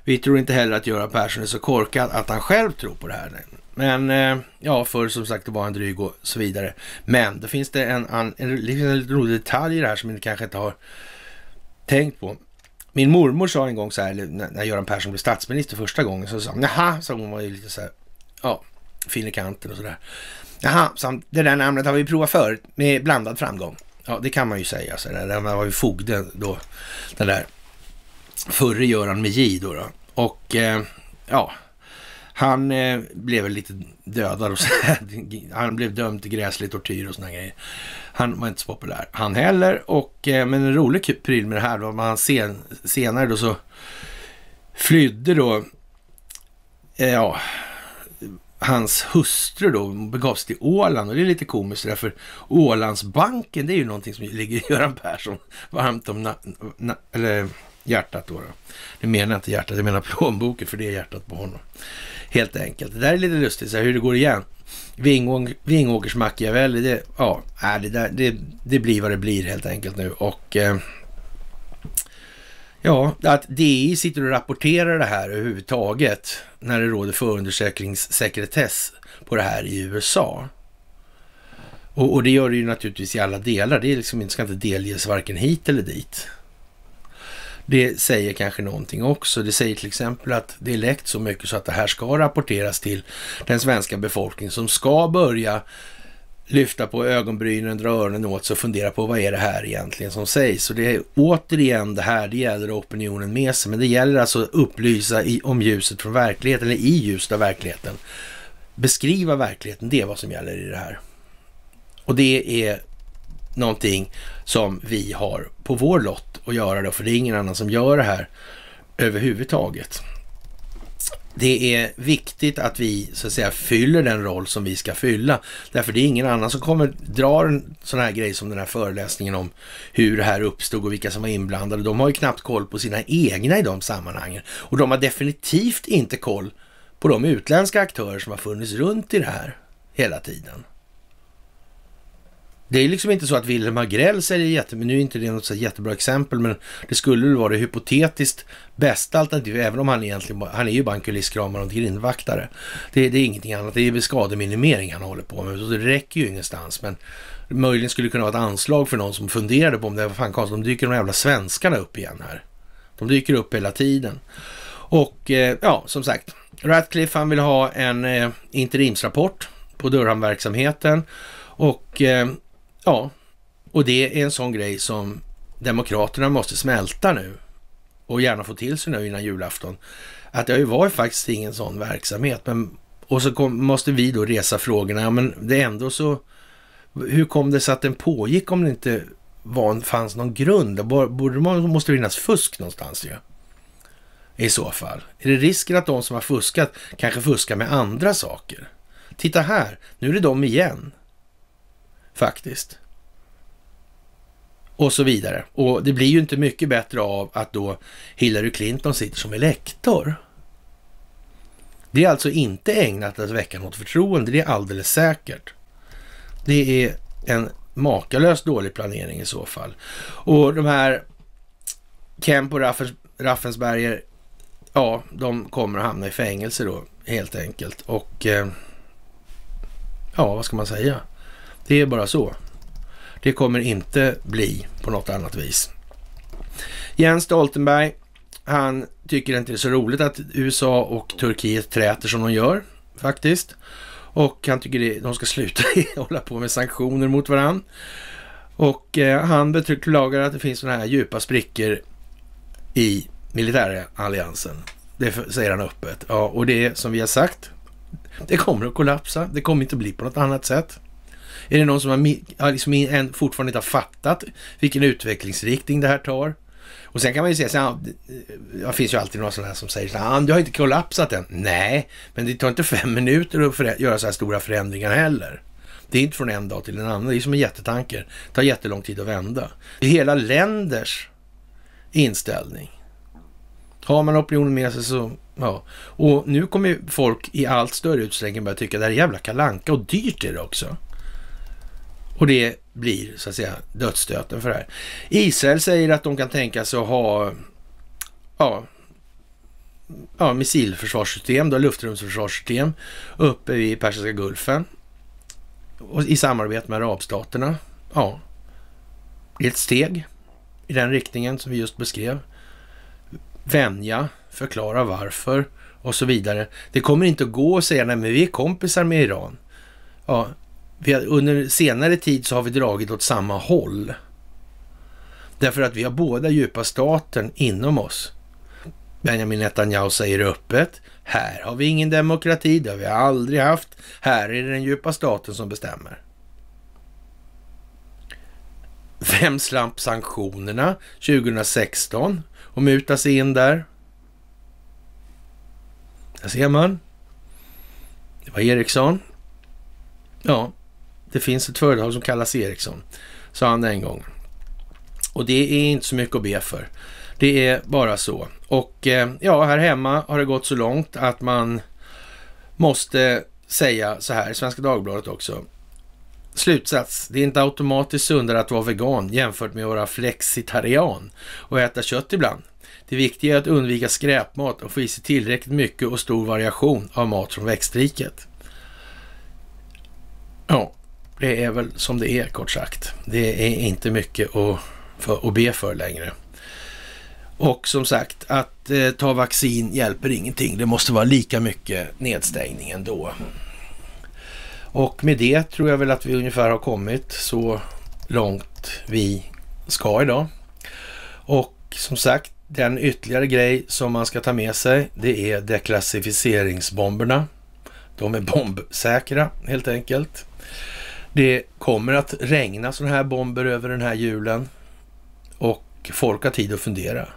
Vi tror inte heller att Göran Persson är så korkad att han själv tror på det här. Men eh, ja, förr som sagt det var en dryg och så vidare. Men då finns det en, en, en, en rolig detalj i det här som ni kanske inte har tänkt på. Min mormor sa en gång så här, när Göran Persson blev statsminister första gången, så sa hon, jaha, sa hon var ju lite så här, ja, fin i kanten och så sådär. Jaha, så det där namnet har vi provat förut med blandad framgång. Ja, det kan man ju säga. Så där. Den var ju fogde då, den där förre Göran med J då. då. Och eh, ja, han eh, blev väl lite dödad och så Han blev dömd till gräslig tortyr och sådana grejer. Han var inte så populär han heller. Och, eh, men en rolig pryl med det här var att sen, senare då så flydde då, eh, ja, hans hustru då begav sig till Åland och det är lite komiskt därför Ålandsbanken det är ju någonting som ligger Göran Persson varmt om na, na, eller hjärtat då, Nu menar jag inte hjärtat, jag menar plånboken för det är hjärtat på honom helt enkelt. Det där är lite lustigt, så här, hur det går igen. Vingåkers Machiavelli, det, ja, det, där, det, det blir vad det blir helt enkelt nu. Och eh, ja, att DI sitter och rapporterar det här överhuvudtaget när det råder förundersökningssekretess på det här i USA. Och, och, det gör det ju naturligtvis i alla delar. Det är liksom, det ska inte delges varken hit eller dit. Det säger kanske någonting också. Det säger till exempel att det är läckt så mycket så att det här ska rapporteras till den svenska befolkningen som ska börja lyfta på ögonbrynen, dra öronen åt sig och fundera på vad är det här egentligen som sägs. Och det är återigen det här, det gäller opinionen med sig, men det gäller alltså att upplysa i, om ljuset från verkligheten, eller i ljuset av verkligheten. Beskriva verkligheten, det är vad som gäller i det här. Och det är någonting som vi har på vår lott att göra det, för det är ingen annan som gör det här överhuvudtaget. Det är viktigt att vi så att säga fyller den roll som vi ska fylla. Därför det är ingen annan som kommer dra en sån här grej som den här föreläsningen om hur det här uppstod och vilka som var inblandade. De har ju knappt koll på sina egna i de sammanhangen. Och de har definitivt inte koll på de utländska aktörer som har funnits runt i det här hela tiden. Det är liksom inte så att Wilhelm Agrell säljer jättemycket, nu är inte det något så jättebra exempel, men det skulle väl vara det hypotetiskt bästa alternativet, även om han egentligen, han är ju bara en kulisskramare och grindvaktare. Det, det, är ingenting annat, det är väl skademinimering han håller på med, så det räcker ju ingenstans. Men möjligen skulle det kunna vara ett anslag för någon som funderade på om det var fan konstigt, de dyker de jävla svenskarna upp igen här. De dyker upp hela tiden. Och eh, ja, som sagt, Ratcliffe han vill ha en eh, interimsrapport på durham och eh, Ja, och det är en sån grej som Demokraterna måste smälta nu och gärna få till sig nu innan julafton. Att det har ju varit faktiskt ingen sån verksamhet. Men, och så kom, måste vi då resa frågorna. Ja, men det är ändå så. Hur kom det sig att den pågick om det inte var, fanns någon grund? Borde måste det finnas fusk någonstans ju. I så fall. Är det risken att de som har fuskat kanske fuskar med andra saker? Titta här, nu är det de igen faktiskt. Och så vidare. Och det blir ju inte mycket bättre av att då Hillary Clinton sitter som elektor. Det är alltså inte ägnat att väcka något förtroende, det är alldeles säkert. Det är en makalöst dålig planering i så fall. Och de här Kemp och Raffens, Raffensberger, ja, de kommer att hamna i fängelse då helt enkelt. Och eh, ja, vad ska man säga? Det är bara så. Det kommer inte bli på något annat vis. Jens Stoltenberg, han tycker inte det är så roligt att USA och Turkiet träter som de gör faktiskt. Och han tycker de ska sluta hålla på med sanktioner mot varandra. Och eh, han beklagar att det finns sådana här djupa sprickor i militäralliansen. Det säger han öppet. Ja, och det som vi har sagt, det kommer att kollapsa. Det kommer inte att bli på något annat sätt. Är det någon som har, liksom en, fortfarande inte har fattat vilken utvecklingsriktning det här tar? Och sen kan man ju säga, sen, det finns ju alltid några sådana som säger så här, ah, du har inte kollapsat än. Nej, men det tar inte fem minuter att göra så här stora förändringar heller. Det är inte från en dag till en annan, det är som en jättetanker. Det tar jättelång tid att vända. Det är hela länders inställning. Har man opinionen med sig så, ja. Och nu kommer ju folk i allt större utsträckning börja tycka det här är jävla kalanka och dyrt är det också. Och det blir så att säga dödsstöten för det här. Israel säger att de kan tänka sig att ha ja, ja, missilförsvarssystem, luftrumsförsvarssystem uppe vid Persiska gulfen och i samarbete med arabstaterna. Ja, det är ett steg i den riktningen som vi just beskrev. Vänja, förklara varför och så vidare. Det kommer inte att gå att säga nej men vi är kompisar med Iran. Ja, har, under senare tid så har vi dragit åt samma håll. Därför att vi har båda djupa staten inom oss. Benjamin Netanyahu säger öppet, här har vi ingen demokrati, det har vi aldrig haft. Här är det den djupa staten som bestämmer. Vem slamp sanktionerna 2016 och muta sig in där? Där ser man. Det var Ericsson. Ja, det finns ett företag som kallas Ericsson, sa han en gång. Och det är inte så mycket att be för. Det är bara så. Och eh, ja, här hemma har det gått så långt att man måste säga så här, Svenska Dagbladet också. Slutsats, det är inte automatiskt sundare att vara vegan jämfört med att vara flexitarian och äta kött ibland. Det viktiga är att undvika skräpmat och få i sig tillräckligt mycket och stor variation av mat från växtriket. Ja, det är väl som det är kort sagt. Det är inte mycket att, för, att be för längre. Och som sagt, att eh, ta vaccin hjälper ingenting. Det måste vara lika mycket nedstängning ändå. Och med det tror jag väl att vi ungefär har kommit så långt vi ska idag. Och som sagt, den ytterligare grej som man ska ta med sig, det är deklassificeringsbomberna. De är bombsäkra helt enkelt. Det kommer att regna sådana här bomber över den här julen och folk har tid att fundera.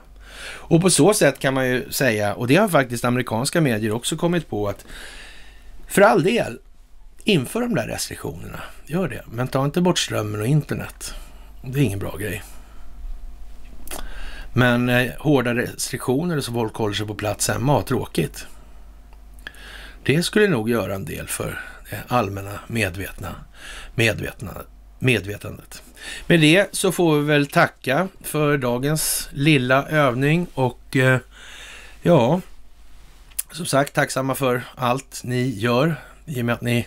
Och på så sätt kan man ju säga, och det har faktiskt amerikanska medier också kommit på, att för all del, inför de där restriktionerna. Gör det, men ta inte bort strömmen och internet. Det är ingen bra grej. Men eh, hårda restriktioner så folk håller sig på plats hemma och tråkigt. Det skulle nog göra en del för Eh, allmänna medvetna, medvetna, medvetandet. Med det så får vi väl tacka för dagens lilla övning och eh, ja, som sagt tacksamma för allt ni gör i och med att ni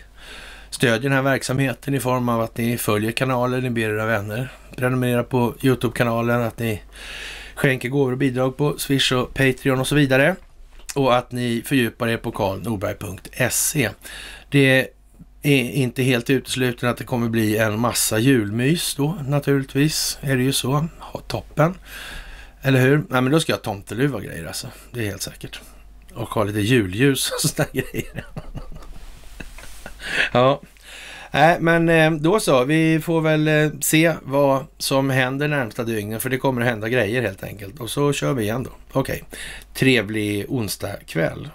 stödjer den här verksamheten i form av att ni följer kanalen, ni ber era vänner prenumerera på Youtube-kanalen, att ni skänker gåvor och bidrag på Swish och Patreon och så vidare. Och att ni fördjupar er på karlnorberg.se. Det är inte helt uteslutet att det kommer bli en massa julmys då naturligtvis. Är det ju så. toppen. Eller hur? Nej men då ska jag ha tomteluva och grejer alltså. Det är helt säkert. Och ha lite julljus och sådana grejer. ja. Nej, men eh, då så. Vi får väl eh, se vad som händer närmsta dygnen, för det kommer att hända grejer helt enkelt. Och så kör vi igen då. Okej, okay. trevlig onsdag kväll.